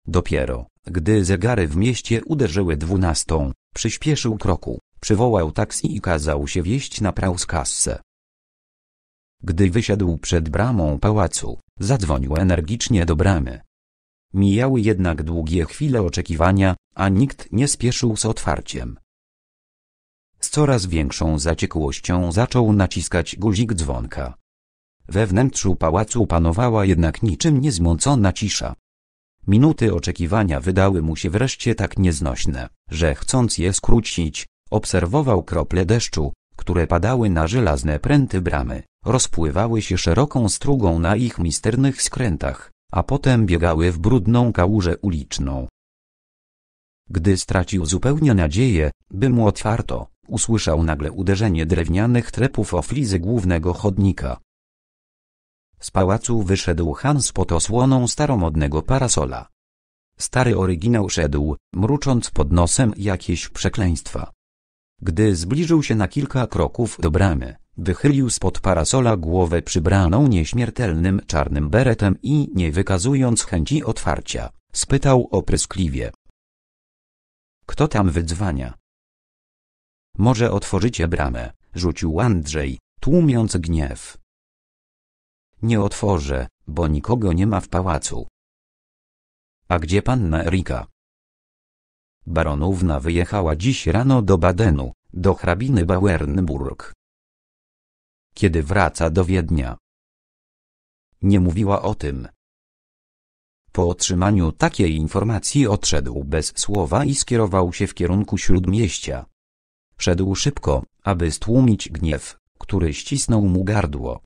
Dopiero, gdy zegary w mieście uderzyły dwunastą, przyspieszył kroku. Przywołał taksi i kazał się wieść na prauskasse. Gdy wysiadł przed bramą pałacu, zadzwonił energicznie do bramy. Mijały jednak długie chwile oczekiwania, a nikt nie spieszył z otwarciem. Z coraz większą zaciekłością zaczął naciskać guzik dzwonka. We wnętrzu pałacu panowała jednak niczym niezmącona cisza. Minuty oczekiwania wydały mu się wreszcie tak nieznośne, że chcąc je skrócić, Obserwował krople deszczu, które padały na żelazne pręty bramy, rozpływały się szeroką strugą na ich misternych skrętach, a potem biegały w brudną kałużę uliczną. Gdy stracił zupełnie nadzieję, by mu otwarto, usłyszał nagle uderzenie drewnianych trepów o flizy głównego chodnika. Z pałacu wyszedł Hans pod osłoną staromodnego parasola. Stary oryginał szedł, mrucząc pod nosem jakieś przekleństwa. Gdy zbliżył się na kilka kroków do bramy, wychylił spod parasola głowę przybraną nieśmiertelnym czarnym beretem i nie wykazując chęci otwarcia, spytał opryskliwie. Kto tam wydzwania? Może otworzycie bramę, rzucił Andrzej, tłumiąc gniew. Nie otworzę, bo nikogo nie ma w pałacu. A gdzie panna Erika? Baronówna wyjechała dziś rano do Badenu, do hrabiny Bauernburg. Kiedy wraca do Wiednia? Nie mówiła o tym. Po otrzymaniu takiej informacji odszedł bez słowa i skierował się w kierunku śródmieścia. Szedł szybko, aby stłumić gniew, który ścisnął mu gardło.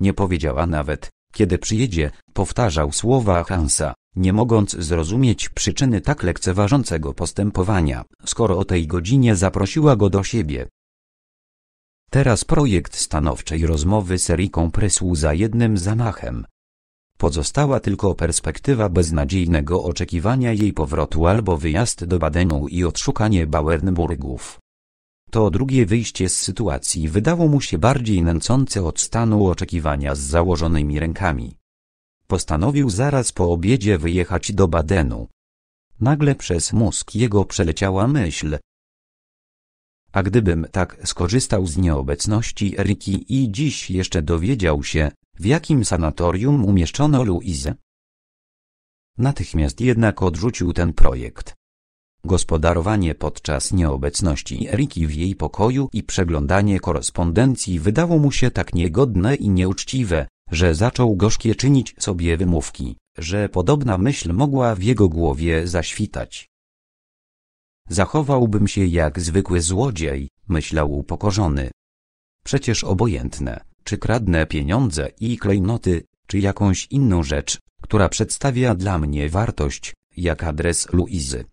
Nie powiedziała nawet, kiedy przyjedzie, powtarzał słowa Hansa, nie mogąc zrozumieć przyczyny tak lekceważącego postępowania, skoro o tej godzinie zaprosiła go do siebie. Teraz projekt stanowczej rozmowy serii kompresł za jednym zamachem. Pozostała tylko perspektywa beznadziejnego oczekiwania jej powrotu albo wyjazd do Badenu i odszukanie Bauernburgów. To drugie wyjście z sytuacji wydało mu się bardziej nęcące od stanu oczekiwania z założonymi rękami. Postanowił zaraz po obiedzie wyjechać do Badenu. Nagle przez mózg jego przeleciała myśl. A gdybym tak skorzystał z nieobecności Riki i dziś jeszcze dowiedział się, w jakim sanatorium umieszczono Luizę? Natychmiast jednak odrzucił ten projekt. Gospodarowanie podczas nieobecności Eriki w jej pokoju i przeglądanie korespondencji wydało mu się tak niegodne i nieuczciwe, że zaczął gorzkie czynić sobie wymówki, że podobna myśl mogła w jego głowie zaświtać. Zachowałbym się jak zwykły złodziej, myślał upokorzony. Przecież obojętne, czy kradnę pieniądze i klejnoty, czy jakąś inną rzecz, która przedstawia dla mnie wartość, jak adres Luizy.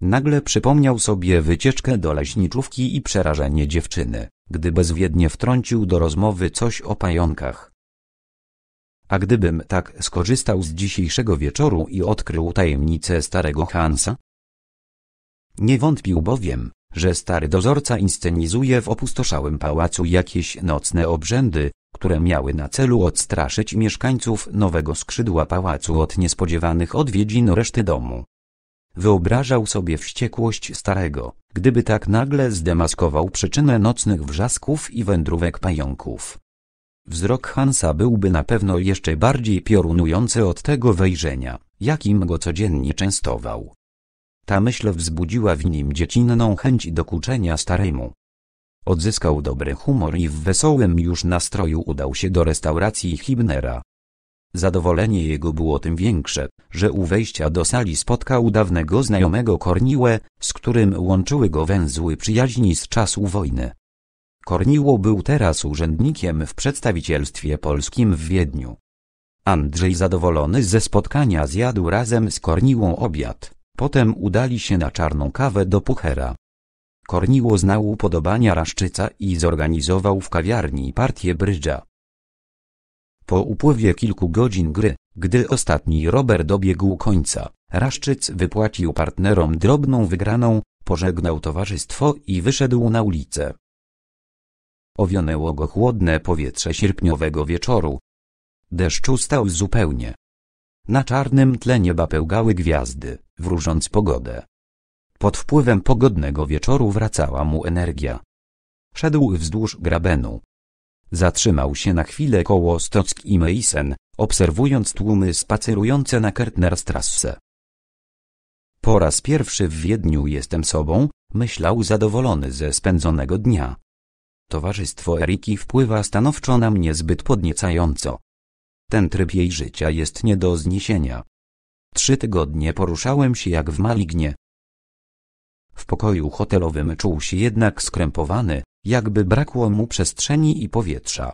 Nagle przypomniał sobie wycieczkę do leśniczówki i przerażenie dziewczyny, gdy bezwiednie wtrącił do rozmowy coś o pająkach. A gdybym tak skorzystał z dzisiejszego wieczoru i odkrył tajemnicę starego Hansa? Nie wątpił bowiem, że stary dozorca inscenizuje w opustoszałym pałacu jakieś nocne obrzędy, które miały na celu odstraszyć mieszkańców nowego skrzydła pałacu od niespodziewanych odwiedzin reszty domu. Wyobrażał sobie wściekłość starego, gdyby tak nagle zdemaskował przyczynę nocnych wrzasków i wędrówek pająków. Wzrok Hansa byłby na pewno jeszcze bardziej piorunujący od tego wejrzenia, jakim go codziennie częstował. Ta myśl wzbudziła w nim dziecinną chęć dokuczenia staremu. Odzyskał dobry humor i w wesołym już nastroju udał się do restauracji Hibnera, Zadowolenie jego było tym większe, że u wejścia do sali spotkał dawnego znajomego Korniłę, z którym łączyły go węzły przyjaźni z czasu wojny. Korniło był teraz urzędnikiem w przedstawicielstwie polskim w Wiedniu. Andrzej zadowolony ze spotkania zjadł razem z Korniłą obiad, potem udali się na czarną kawę do Puchera. Korniło znał upodobania Raszczyca i zorganizował w kawiarni partię brydża. Po upływie kilku godzin gry, gdy ostatni Robert dobiegł końca, Raszczyc wypłacił partnerom drobną wygraną, pożegnał towarzystwo i wyszedł na ulicę. Owionęło go chłodne powietrze sierpniowego wieczoru. Deszcz ustał zupełnie. Na czarnym tle nieba pełgały gwiazdy, wróżąc pogodę. Pod wpływem pogodnego wieczoru wracała mu energia. Szedł wzdłuż grabenu, Zatrzymał się na chwilę koło Stock i Meissen, obserwując tłumy spacerujące na Kertnerstrasse. Po raz pierwszy w Wiedniu jestem sobą, myślał zadowolony ze spędzonego dnia. Towarzystwo Eriki wpływa stanowczo na mnie zbyt podniecająco. Ten tryb jej życia jest nie do zniesienia. Trzy tygodnie poruszałem się jak w malignie. W pokoju hotelowym czuł się jednak skrępowany, jakby brakło mu przestrzeni i powietrza.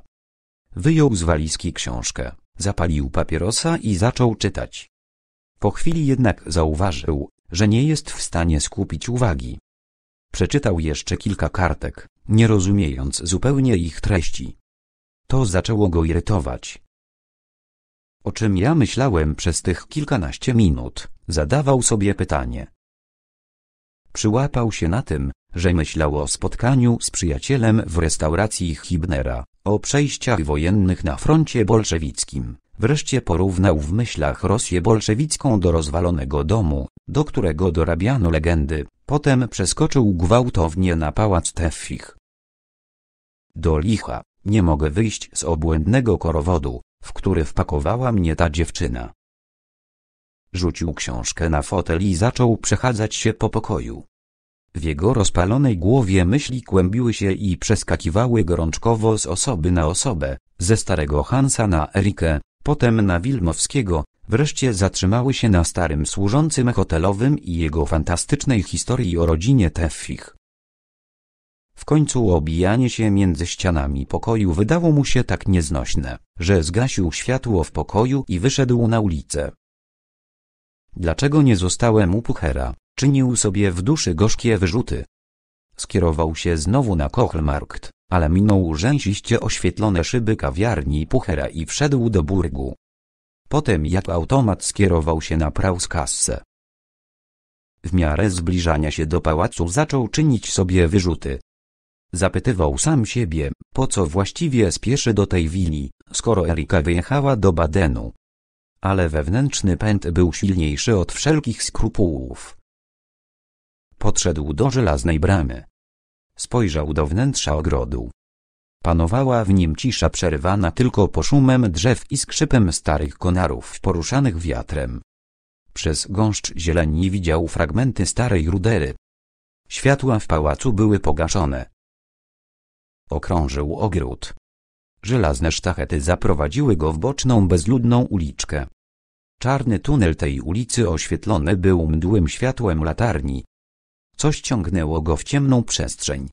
Wyjął z walizki książkę, zapalił papierosa i zaczął czytać. Po chwili jednak zauważył, że nie jest w stanie skupić uwagi. Przeczytał jeszcze kilka kartek, nie rozumiejąc zupełnie ich treści. To zaczęło go irytować. O czym ja myślałem przez tych kilkanaście minut, zadawał sobie pytanie. Przyłapał się na tym, że myślał o spotkaniu z przyjacielem w restauracji Hibnera, o przejściach wojennych na froncie bolszewickim. Wreszcie porównał w myślach Rosję bolszewicką do rozwalonego domu, do którego dorabiano legendy, potem przeskoczył gwałtownie na pałac Teffich. Do licha, nie mogę wyjść z obłędnego korowodu, w który wpakowała mnie ta dziewczyna. Rzucił książkę na fotel i zaczął przechadzać się po pokoju. W jego rozpalonej głowie myśli kłębiły się i przeskakiwały gorączkowo z osoby na osobę, ze starego Hansa na Erikę, potem na Wilmowskiego, wreszcie zatrzymały się na starym służącym hotelowym i jego fantastycznej historii o rodzinie Teffich. W końcu obijanie się między ścianami pokoju wydało mu się tak nieznośne, że zgasił światło w pokoju i wyszedł na ulicę. Dlaczego nie zostałem u Puchera? Czynił sobie w duszy gorzkie wyrzuty. Skierował się znowu na Kochelmarkt, ale minął rzęsiście oświetlone szyby kawiarni Puchera i wszedł do burgu. Potem jak automat skierował się na Prauskassę. W miarę zbliżania się do pałacu zaczął czynić sobie wyrzuty. Zapytywał sam siebie, po co właściwie spieszy do tej willi, skoro Erika wyjechała do Badenu. Ale wewnętrzny pęd był silniejszy od wszelkich skrupułów. Podszedł do żelaznej bramy. Spojrzał do wnętrza ogrodu. Panowała w nim cisza przerywana tylko poszumem drzew i skrzypem starych konarów poruszanych wiatrem. Przez gąszcz zieleni widział fragmenty starej rudery. Światła w pałacu były pogaszone. Okrążył ogród. Żelazne sztachety zaprowadziły go w boczną bezludną uliczkę. Czarny tunel tej ulicy oświetlony był mdłym światłem latarni. Coś ciągnęło go w ciemną przestrzeń.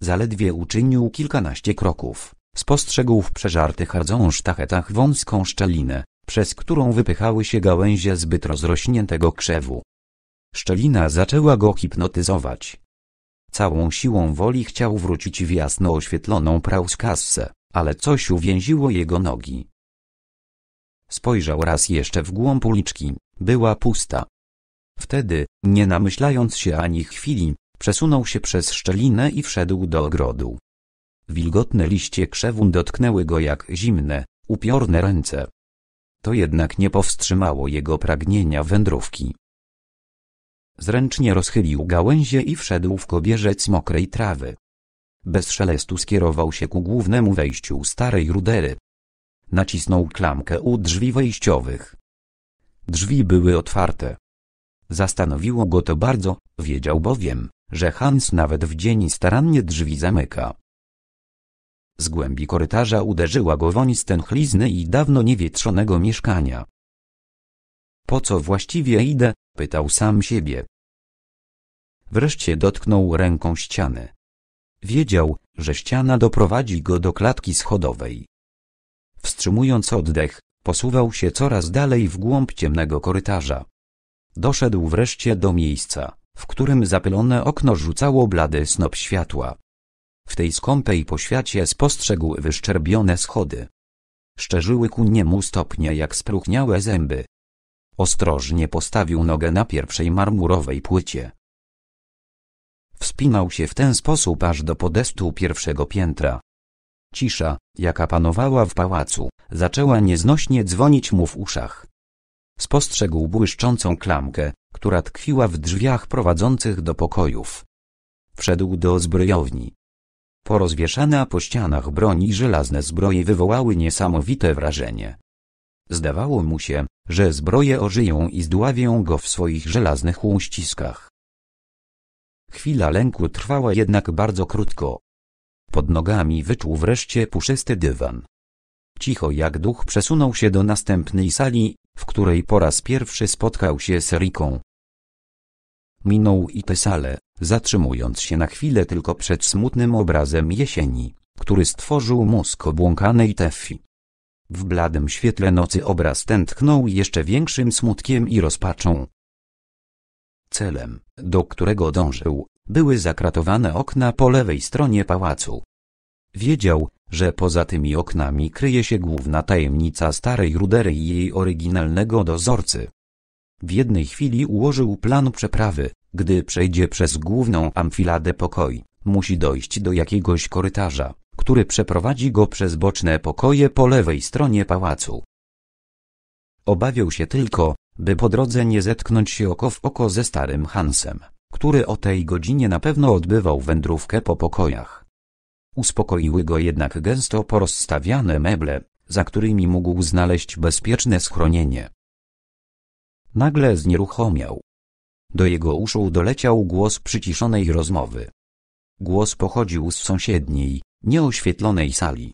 Zaledwie uczynił kilkanaście kroków. Spostrzegł w przeżartych rdzą sztachetach wąską szczelinę, przez którą wypychały się gałęzie zbyt rozrośniętego krzewu. Szczelina zaczęła go hipnotyzować. Całą siłą woli chciał wrócić w jasno oświetloną prauskassę, ale coś uwięziło jego nogi. Spojrzał raz jeszcze w głąb uliczki, była pusta. Wtedy, nie namyślając się ani chwili, przesunął się przez szczelinę i wszedł do ogrodu. Wilgotne liście krzewu dotknęły go jak zimne, upiorne ręce. To jednak nie powstrzymało jego pragnienia wędrówki. Zręcznie rozchylił gałęzie i wszedł w kobierzec mokrej trawy. Bez szelestu skierował się ku głównemu wejściu starej rudery. Nacisnął klamkę u drzwi wejściowych. Drzwi były otwarte. Zastanowiło go to bardzo, wiedział bowiem, że Hans nawet w dzień starannie drzwi zamyka. Z głębi korytarza uderzyła go woń stęchlizny i dawno niewietrzonego mieszkania. Po co właściwie idę? pytał sam siebie. Wreszcie dotknął ręką ściany. Wiedział, że ściana doprowadzi go do klatki schodowej. Wstrzymując oddech, posuwał się coraz dalej w głąb ciemnego korytarza. Doszedł wreszcie do miejsca, w którym zapylone okno rzucało blady snop światła. W tej skąpej poświacie spostrzegł wyszczerbione schody. Szczerzyły ku niemu stopnie jak spruchniałe zęby. Ostrożnie postawił nogę na pierwszej marmurowej płycie. Wspinał się w ten sposób aż do podestu pierwszego piętra. Cisza, jaka panowała w pałacu, zaczęła nieznośnie dzwonić mu w uszach spostrzegł błyszczącą klamkę, która tkwiła w drzwiach prowadzących do pokojów. Wszedł do zbrojowni. Porozwieszane po ścianach broni żelazne zbroje wywołały niesamowite wrażenie. Zdawało mu się, że zbroje ożyją i zdławią go w swoich żelaznych uściskach. Chwila lęku trwała jednak bardzo krótko. Pod nogami wyczuł wreszcie puszysty dywan. Cicho jak duch przesunął się do następnej sali, w której po raz pierwszy spotkał się z Riką. Minął i tę salę, zatrzymując się na chwilę tylko przed smutnym obrazem jesieni, który stworzył mózg obłąkanej Teffi. W bladym świetle nocy obraz ten tknął jeszcze większym smutkiem i rozpaczą. Celem, do którego dążył, były zakratowane okna po lewej stronie pałacu. Wiedział, że poza tymi oknami kryje się główna tajemnica starej rudery i jej oryginalnego dozorcy. W jednej chwili ułożył plan przeprawy, gdy przejdzie przez główną amfiladę pokoi, musi dojść do jakiegoś korytarza, który przeprowadzi go przez boczne pokoje po lewej stronie pałacu. Obawiał się tylko, by po drodze nie zetknąć się oko w oko ze starym Hansem, który o tej godzinie na pewno odbywał wędrówkę po pokojach. Uspokoiły go jednak gęsto porozstawiane meble, za którymi mógł znaleźć bezpieczne schronienie. Nagle znieruchomiał. Do jego uszu doleciał głos przyciszonej rozmowy. Głos pochodził z sąsiedniej, nieoświetlonej sali.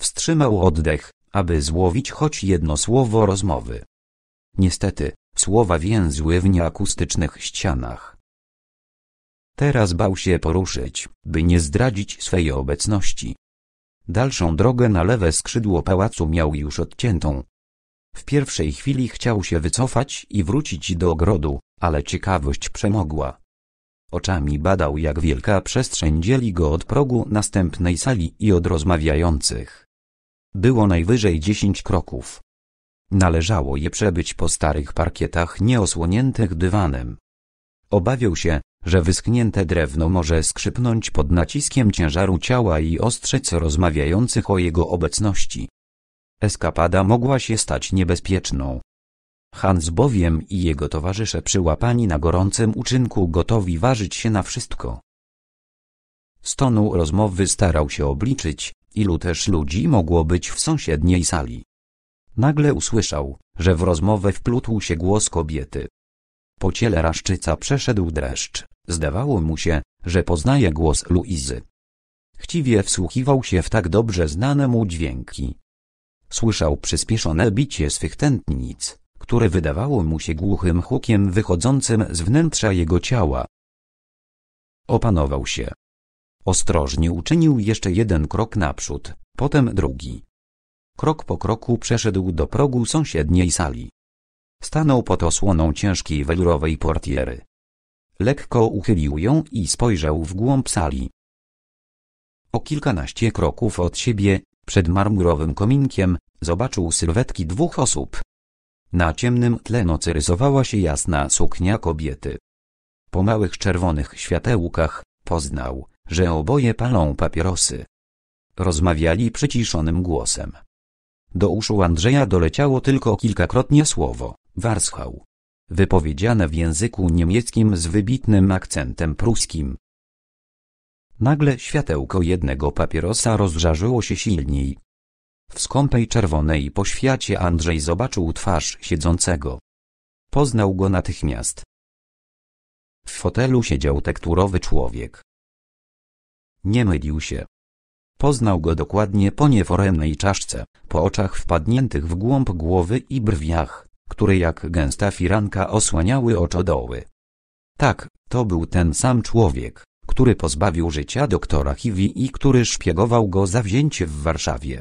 Wstrzymał oddech, aby złowić choć jedno słowo rozmowy. Niestety, słowa więzły w nieakustycznych ścianach. Teraz bał się poruszyć, by nie zdradzić swej obecności. Dalszą drogę na lewe skrzydło pałacu miał już odciętą. W pierwszej chwili chciał się wycofać i wrócić do ogrodu, ale ciekawość przemogła. Oczami badał jak wielka przestrzeń dzieli go od progu następnej sali i od rozmawiających. Było najwyżej dziesięć kroków. Należało je przebyć po starych parkietach nieosłoniętych dywanem. Obawiał się, że wyschnięte drewno może skrzypnąć pod naciskiem ciężaru ciała i ostrzec rozmawiających o jego obecności. Eskapada mogła się stać niebezpieczną. Hans bowiem i jego towarzysze przyłapani na gorącym uczynku gotowi ważyć się na wszystko. Z tonu rozmowy starał się obliczyć, ilu też ludzi mogło być w sąsiedniej sali. Nagle usłyszał, że w rozmowę wplótł się głos kobiety. Po ciele raszczyca przeszedł dreszcz. Zdawało mu się, że poznaje głos Luizy. Chciwie wsłuchiwał się w tak dobrze znane mu dźwięki. Słyszał przyspieszone bicie swych tętnic, które wydawało mu się głuchym hukiem wychodzącym z wnętrza jego ciała. Opanował się. Ostrożnie uczynił jeszcze jeden krok naprzód, potem drugi. Krok po kroku przeszedł do progu sąsiedniej sali. Stanął pod osłoną ciężkiej welurowej portiery. Lekko uchylił ją i spojrzał w głąb sali. O kilkanaście kroków od siebie, przed marmurowym kominkiem, zobaczył sylwetki dwóch osób. Na ciemnym tle nocy rysowała się jasna suknia kobiety. Po małych czerwonych światełkach poznał, że oboje palą papierosy. Rozmawiali przyciszonym głosem. Do uszu Andrzeja doleciało tylko kilkakrotnie słowo Warschau. Wypowiedziane w języku niemieckim z wybitnym akcentem pruskim. Nagle światełko jednego papierosa rozżarzyło się silniej. W skąpej czerwonej poświacie Andrzej zobaczył twarz siedzącego. Poznał go natychmiast. W fotelu siedział tekturowy człowiek. Nie mylił się. Poznał go dokładnie po nieforemnej czaszce, po oczach wpadniętych w głąb głowy i brwiach które jak gęsta firanka osłaniały oczodoły. Tak, to był ten sam człowiek, który pozbawił życia doktora Hiwi i który szpiegował go zawzięcie w Warszawie.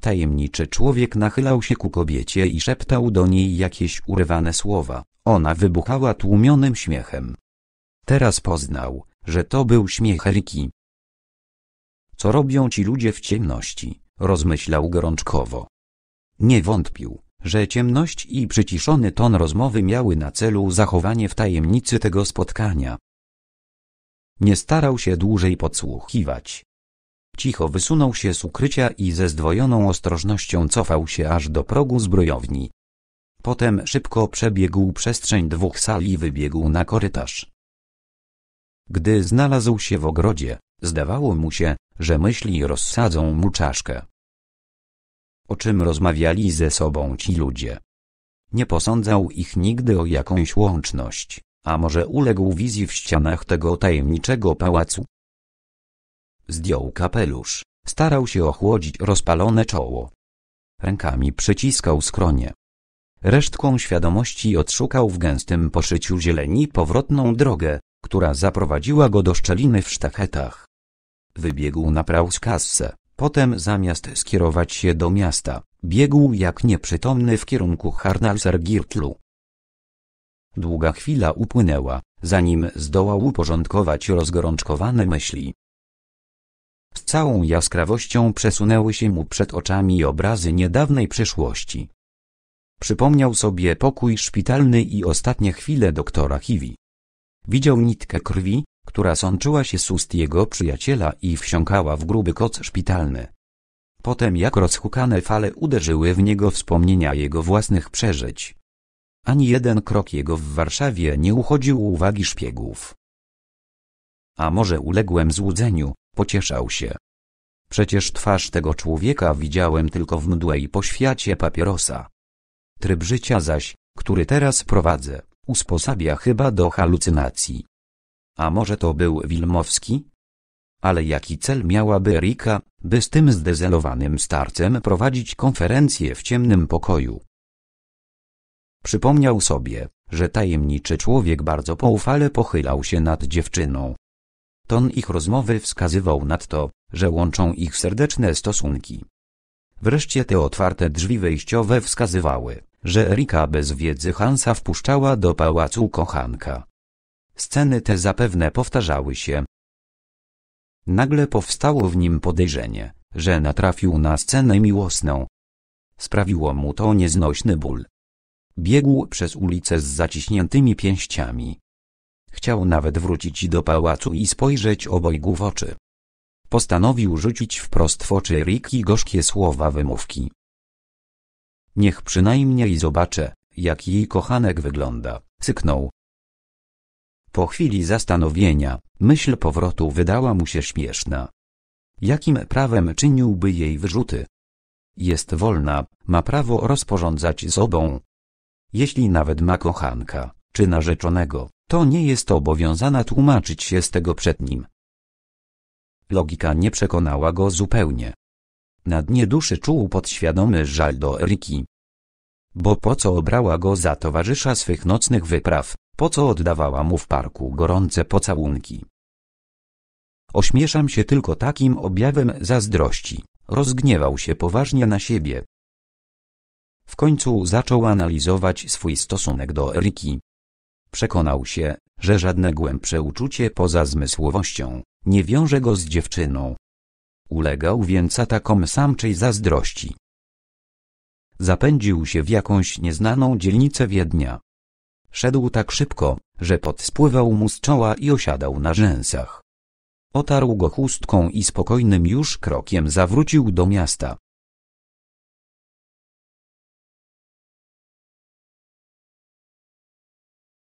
Tajemniczy człowiek nachylał się ku kobiecie i szeptał do niej jakieś urywane słowa. Ona wybuchała tłumionym śmiechem. Teraz poznał, że to był śmiech Eriki. Co robią ci ludzie w ciemności? Rozmyślał gorączkowo. Nie wątpił, że ciemność i przyciszony ton rozmowy miały na celu zachowanie w tajemnicy tego spotkania. Nie starał się dłużej podsłuchiwać. Cicho wysunął się z ukrycia i ze zdwojoną ostrożnością cofał się aż do progu zbrojowni. Potem szybko przebiegł przestrzeń dwóch sali i wybiegł na korytarz. Gdy znalazł się w ogrodzie, zdawało mu się, że myśli rozsadzą mu czaszkę o czym rozmawiali ze sobą ci ludzie. Nie posądzał ich nigdy o jakąś łączność, a może uległ wizji w ścianach tego tajemniczego pałacu? Zdjął kapelusz, starał się ochłodzić rozpalone czoło. Rękami przyciskał skronie. Resztką świadomości odszukał w gęstym poszyciu zieleni powrotną drogę, która zaprowadziła go do szczeliny w sztachetach. Wybiegł na z kassę. Potem zamiast skierować się do miasta, biegł jak nieprzytomny w kierunku Harnalser-Girtlu. Długa chwila upłynęła, zanim zdołał uporządkować rozgorączkowane myśli. Z całą jaskrawością przesunęły się mu przed oczami obrazy niedawnej przyszłości. Przypomniał sobie pokój szpitalny i ostatnie chwile doktora Hiwi. Widział nitkę krwi, która sączyła się z ust jego przyjaciela i wsiąkała w gruby koc szpitalny. Potem jak rozhukane fale uderzyły w niego wspomnienia jego własnych przeżyć. Ani jeden krok jego w Warszawie nie uchodził uwagi szpiegów. A może uległem złudzeniu, pocieszał się. Przecież twarz tego człowieka widziałem tylko w mdłej i poświacie papierosa. Tryb życia zaś, który teraz prowadzę, usposabia chyba do halucynacji. A może to był Wilmowski? Ale jaki cel miałaby Rika, by z tym zdezelowanym starcem prowadzić konferencję w ciemnym pokoju? Przypomniał sobie, że tajemniczy człowiek bardzo poufale pochylał się nad dziewczyną. Ton ich rozmowy wskazywał to, że łączą ich serdeczne stosunki. Wreszcie te otwarte drzwi wejściowe wskazywały, że Rika bez wiedzy Hansa wpuszczała do pałacu kochanka. Sceny te zapewne powtarzały się. Nagle powstało w nim podejrzenie, że natrafił na scenę miłosną. Sprawiło mu to nieznośny ból. Biegł przez ulicę z zaciśniętymi pięściami. Chciał nawet wrócić do pałacu i spojrzeć obojgu w oczy. Postanowił rzucić wprost w oczy Riki gorzkie słowa wymówki. Niech przynajmniej zobaczę, jak jej kochanek wygląda, syknął, po chwili zastanowienia, myśl powrotu wydała mu się śmieszna. Jakim prawem czyniłby jej wyrzuty? Jest wolna, ma prawo rozporządzać sobą. Jeśli nawet ma kochanka, czy narzeczonego, to nie jest obowiązana tłumaczyć się z tego przed nim. Logika nie przekonała go zupełnie. Na dnie duszy czuł podświadomy żal do Riki, Bo po co obrała go za towarzysza swych nocnych wypraw? Po co oddawała mu w parku gorące pocałunki? Ośmieszam się tylko takim objawem zazdrości. Rozgniewał się poważnie na siebie. W końcu zaczął analizować swój stosunek do Eriki. Przekonał się, że żadne głębsze uczucie poza zmysłowością nie wiąże go z dziewczyną. Ulegał więc atakom samczej zazdrości. Zapędził się w jakąś nieznaną dzielnicę Wiednia, Szedł tak szybko, że podspływał mu z czoła i osiadał na rzęsach. Otarł go chustką i spokojnym już krokiem zawrócił do miasta.